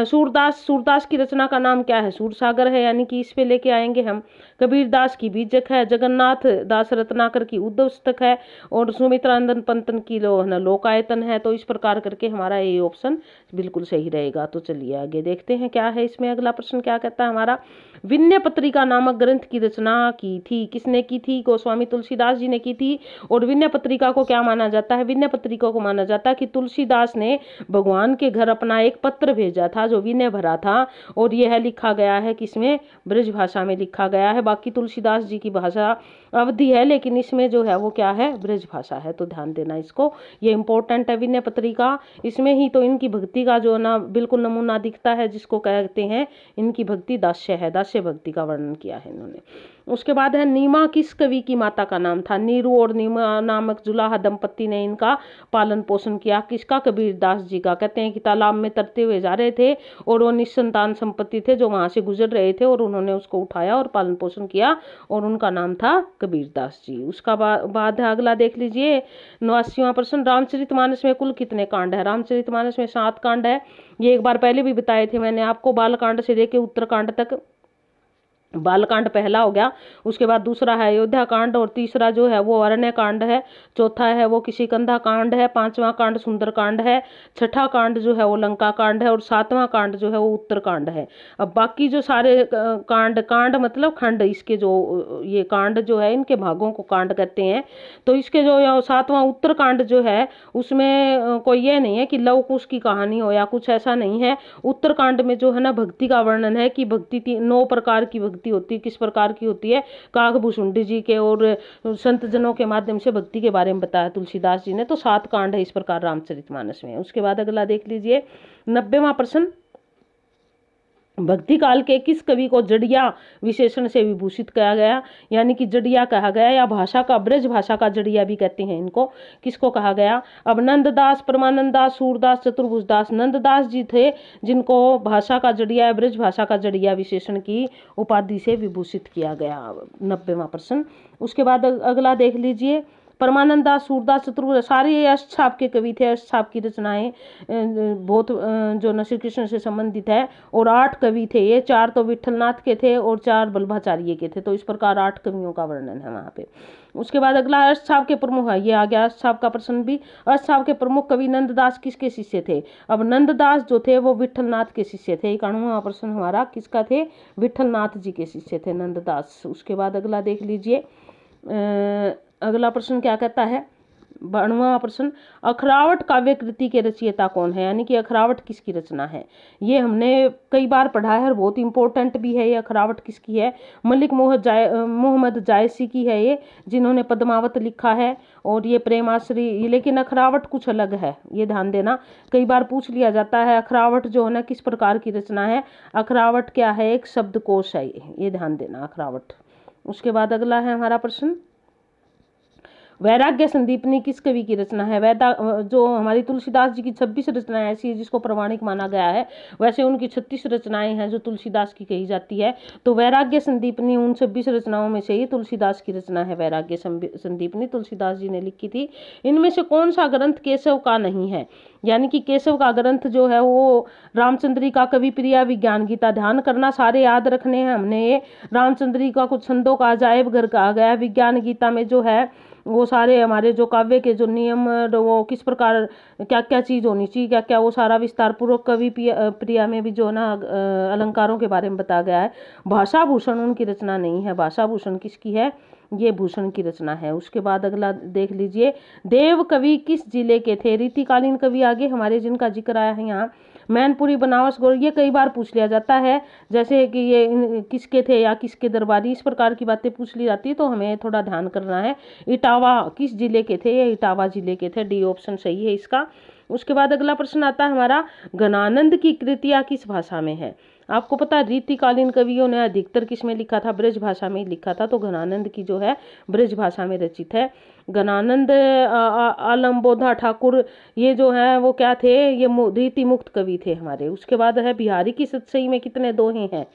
सूरदास सूरदास की रचना का नाम क्या है सूरसागर है यानी कि इस पे लेके आएंगे हम कबीरदास की बीजक है जगन्नाथ दास रत्नाकर की उद्धव है और सुमित्रांदन पंतन की लो है ना लोकायतन है तो इस प्रकार करके हमारा ये ऑप्शन बिल्कुल सही रहेगा तो चलिए आगे देखते हैं क्या है इसमें अगला प्रश्न क्या कहता है हमारा विन्य पत्रिका नामक ग्रंथ की रचना की थी किसने की थी गोस्वामी तुलसीदास जी ने की थी और विन्य पत्रिका को क्या माना जाता है विन्य पत्रिका को माना जाता है कि तुलसीदास ने भगवान के घर अपना एक पत्र भेजा था था जो विनय भरा था और यह लिखा गया है कि इसमें ब्रज भाषा में लिखा गया है बाकी तुलसीदास जी की भाषा अवधि है लेकिन इसमें जो है वो क्या है ब्रज भाषा है तो ध्यान देना इसको ये इंपॉर्टेंट है विनय पत्रिका इसमें ही तो इनकी भक्ति का जो ना बिल्कुल नमूना दिखता है जिसको कहते हैं इनकी भक्ति दास्य है दास्य भक्ति का वर्णन किया है इन्होंने उसके बाद है नीमा किस कवि की माता का नाम था नीरू और नीमा नामक जुलाहा दंपत्ति ने इनका पालन पोषण किया किसका कबीर दास जी का कहते हैं कि तालाब में तरते हुए जा रहे थे और वो निस्संतान संपत्ति थे जो वहाँ से गुजर रहे थे और उन्होंने उसको उठाया और पालन पोषण किया और उनका नाम था कबीर दास जी उसका बाद है अगला देख लीजिए नवासीवा प्रश्न रामचरित मानस में कुल कितने कांड है रामचरित मानस में सात कांड है ये एक बार पहले भी बताए थे मैंने आपको बालकांड से लेकर उत्तरकांड तक बालकांड पहला हो गया उसके बाद दूसरा है अयोध्या कांड और तीसरा जो है वो अरण्य कांड है चौथा है वो किसी कंधा कांड है पांचवा कांड सुंदर कांड है छठा कांड जो है वो लंका कांड है और सातवां कांड जो है वो उत्तर कांड है अब बाकी जो सारे कांड कांड मतलब खंड इसके जो ये कांड जो है इनके भागों को कांड कहते हैं तो इसके जो सातवां उत्तर कांड जो है उसमें कोई ये नहीं है कि लव कुश की कहानी हो या कुछ ऐसा नहीं है उत्तर कांड में जो है ना भक्ति का वर्णन है कि भक्ति नौ प्रकार की भक्ति भक्ति होती है किस प्रकार की होती है काकभूषुंडी जी के और संतजनों के माध्यम से भक्ति के बारे में बताया तुलसीदास जी ने तो सात कांड है इस प्रकार रामचरित में उसके बाद अगला देख लीजिए नब्बेवा प्रश्न भक्ति काल के किस कवि को जड़िया विशेषण से विभूषित किया गया यानी कि जड़िया कहा गया या भाषा का ब्रज भाषा का जड़िया भी कहते हैं इनको किसको कहा गया अब नंददास परमानंद दास सूरदास चतुर्भुजदास नंददास जी थे जिनको भाषा का जड़िया ब्रज भाषा का जड़िया विशेषण की उपाधि से विभूषित किया गया नब्बेवा प्रश्न उसके बाद अगला देख लीजिए परमानंद दास सूरदास चतुर्भुज सारे ये अष्ट छाप के कवि थे अष्ट छाप की रचनाएं बहुत जो न श्री कृष्ण से संबंधित है और आठ कवि थे ये चार तो विठलनाथ के थे और चार बल्भाचार्य के थे तो इस प्रकार आठ कवियों का वर्णन है वहाँ पे उसके बाद अगला अर्ष के प्रमुख है ये आ गया अर्ष छाप का प्रश्न भी अर्ष छाप के प्रमुख कवि नंददास किसके शिष्य थे अब नंददास जो थे वो विठलनाथ के शिष्य थे इक्यानवा प्रश्न हमारा किसका थे विठलनाथ जी के शिष्य थे नंददास उसके बाद अगला देख लीजिए अगला प्रश्न क्या कहता है बारवा प्रश्न अखरावट काव्य कृति के रचयिता कौन है यानी कि अखरावट किसकी रचना है ये हमने कई बार पढ़ा है और बहुत इंपॉर्टेंट भी है ये अखरावट किसकी है मलिक जाय मोहम्मद जायसी की है ये जिन्होंने पद्मावत लिखा है और ये प्रेमाश्री लेकिन अखरावट कुछ अलग है ये ध्यान देना कई बार पूछ लिया जाता है अखरावट जो है ना किस प्रकार की रचना है अखरावट क्या है एक शब्दकोश है ये ध्यान देना अखरावट उसके बाद अगला है हमारा प्रश्न वैराग्य संदीपनी किस कवि की रचना है वैदा जो हमारी तुलसीदास जी की छब्बीस रचनाएं ऐसी है जिसको प्रमाणिक माना गया है वैसे उनकी छत्तीस रचनाएं हैं जो तुलसीदास की कही जाती है तो वैराग्य संदीपनी उन छब्बीस रचनाओं में से ही तुलसीदास की रचना है वैराग्य संदीपनी तुलसीदास जी ने लिखी थी इनमें से कौन सा ग्रंथ केशव का नहीं है यानी कि केशव का ग्रंथ जो है वो रामचंद्री का कवि प्रिया विज्ञान गीता ध्यान करना सारे याद रखने हैं हमने ये रामचंद्री का कुछ छंदों का अजायब घर कहा गया विज्ञान गीता में जो है वो सारे हमारे जो काव्य के जो नियम वो किस प्रकार क्या क्या चीज़ होनी चाहिए क्या क्या वो सारा विस्तार पूर्वक कवि प्रिया में भी जो ना अलंकारों के बारे में बताया गया है भाषा भूषण उनकी रचना नहीं है भाषा भूषण किसकी है ये भूषण की रचना है उसके बाद अगला देख लीजिए देव कवि किस जिले के थे रीतिकालीन कवि आगे हमारे जिनका जिक्र आया है यहाँ मैनपुरी बनावस गोल ये कई बार पूछ लिया जाता है जैसे कि ये किसके थे या किसके दरबारी इस प्रकार की बातें पूछ ली जाती है तो हमें थोड़ा ध्यान करना है इटावा किस जिले के थे ये इटावा जिले के थे डी ऑप्शन सही है इसका उसके बाद अगला प्रश्न आता है हमारा घनानंद की कृतियाँ किस भाषा में है आपको पता रीतिकालीन कवियों ने अधिकतर किस में लिखा था ब्रज भाषा में लिखा था तो घनानंद की जो है ब्रज भाषा में रचित है घनानंद आलम्बोधा ठाकुर ये जो है वो क्या थे ये रीति मुक्त कवि थे हमारे उसके बाद है बिहारी की सतसई में कितने दोहे हैं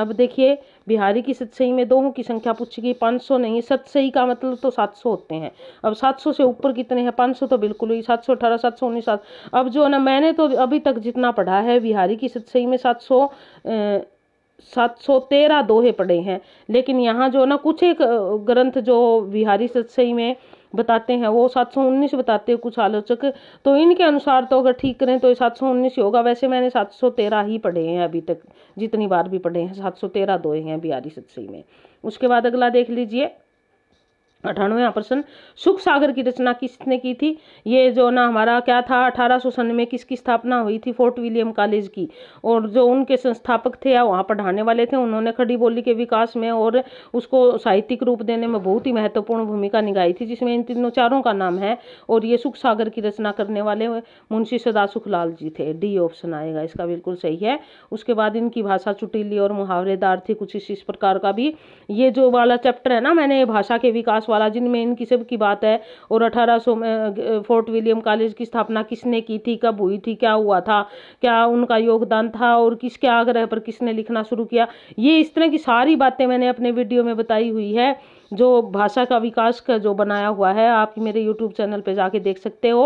अब देखिए बिहारी की सतसही में दोहों की संख्या पूछी गई पाँच सौ नहीं सतसही का मतलब तो सात सौ होते हैं अब सात सौ से ऊपर कितने हैं पाँच सौ तो बिल्कुल ही सात सौ अठारह सात सौ उन्नीस सात अब जो ना मैंने तो अभी तक जितना पढ़ा है बिहारी की सतसही में सात सौ सात सौ तेरह दोहे पड़े हैं लेकिन यहाँ जो ना कुछ एक ग्रंथ जो बिहारी सतसही में बताते हैं वो सात सौ उन्नीस बताते हैं कुछ आलोचक तो इनके अनुसार तो अगर ठीक करें तो ये सात सौ उन्नीस ही होगा वैसे मैंने सात सौ तेरह ही पढ़े हैं अभी तक जितनी बार भी पढ़े हैं सात सौ तेरह दो हैं बिहारी सतसई में उसके बाद अगला देख लीजिए अठानवे प्रश्न सुख सागर की रचना किसने की थी ये जो ना हमारा क्या था अठारह सौ सन में किसकी स्थापना हुई थी फोर्ट विलियम कॉलेज की और जो उनके संस्थापक थे या वहाँ पढ़ाने वाले थे उन्होंने खड़ी बोली के विकास में और उसको साहित्यिक रूप देने में बहुत ही महत्वपूर्ण भूमिका निभाई थी जिसमें इन तीनों चारों का नाम है और ये सुख सागर की रचना करने वाले मुंशी सदा सुखलाल जी थे डी ऑप्शन आएगा इसका बिल्कुल सही है उसके बाद इनकी भाषा चुटीली और मुहावरेदार थी कुछ इस प्रकार का भी ये जो वाला चैप्टर है ना मैंने भाषा के विकास वाला जिनमें इनकी सब की बात है और अठारह में फोर्ट विलियम कॉलेज की स्थापना किसने की थी कब हुई थी क्या हुआ था क्या उनका योगदान था और किसके आग्रह पर किसने लिखना शुरू किया ये इस तरह की सारी बातें मैंने अपने वीडियो में बताई हुई है जो भाषा का विकास का जो बनाया हुआ है आप मेरे यूट्यूब चैनल पर जाके देख सकते हो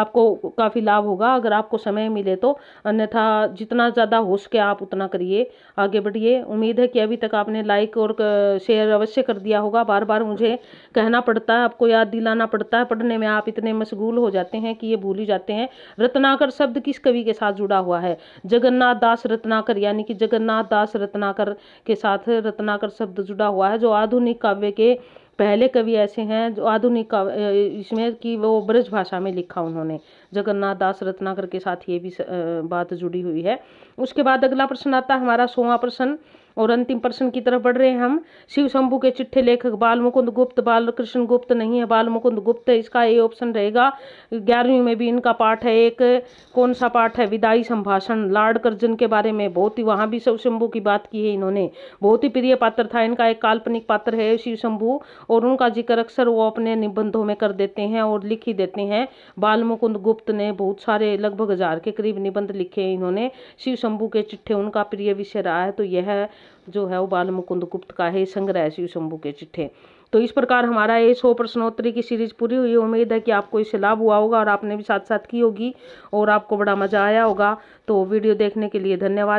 आपको काफ़ी लाभ होगा अगर आपको समय मिले तो अन्यथा जितना ज़्यादा हो सके आप उतना करिए आगे बढ़िए उम्मीद है कि अभी तक आपने लाइक और शेयर अवश्य कर दिया होगा बार बार मुझे कहना पड़ता है आपको याद दिलाना पड़ता है पढ़ने में आप इतने मशगूल हो जाते हैं कि ये भूल ही जाते हैं रत्नाकर शब्द किस कवि के साथ जुड़ा हुआ है जगन्नाथ दास रत्नाकर यानी कि जगन्नाथ दास रत्नाकर के साथ रत्नाकर शब्द जुड़ा हुआ है जो आधुनिक काव्य के पहले कवि ऐसे हैं जो आधुनिक इसमें कि वो ब्रज भाषा में लिखा उन्होंने जगन्नाथ दास रत्नाकर के साथ ये भी बात जुड़ी हुई है उसके बाद अगला प्रश्न आता है हमारा सोवा प्रश्न और अंतिम प्रश्न की तरफ बढ़ रहे हैं हम शिव शंभु के चिट्ठे लेखक बाल मुकुंद गुप्त बाल कृष्ण गुप्त नहीं है बाल मुकुंद गुप्त इसका ए ऑप्शन रहेगा ग्यारहवीं में भी इनका पाठ है एक कौन सा पाठ है विदाई संभाषण लाड कर्जन के बारे में बहुत ही वहाँ भी शिव शंभु की बात की है इन्होंने बहुत ही प्रिय पात्र था इनका एक काल्पनिक पात्र है शिव शंभु और उनका जिक्र अक्सर वो अपने निबंधों में कर देते हैं और लिख ही देते हैं बाल मुकुंद गुप्त ने बहुत सारे लगभग हजार के करीब निबंध लिखे इन्होंने शिव शंभु के चिट्ठे उनका प्रिय विषय रहा है तो यह जो है वो बाल मुकुंद गुप्त का है संग्रह शिव शंभू के चिट्ठे तो इस प्रकार हमारा ये सौ प्रश्नोत्तरी की सीरीज पूरी हुई उम्मीद है कि आपको इससे लाभ हुआ होगा और आपने भी साथ साथ की होगी और आपको बड़ा मज़ा आया होगा तो वीडियो देखने के लिए धन्यवाद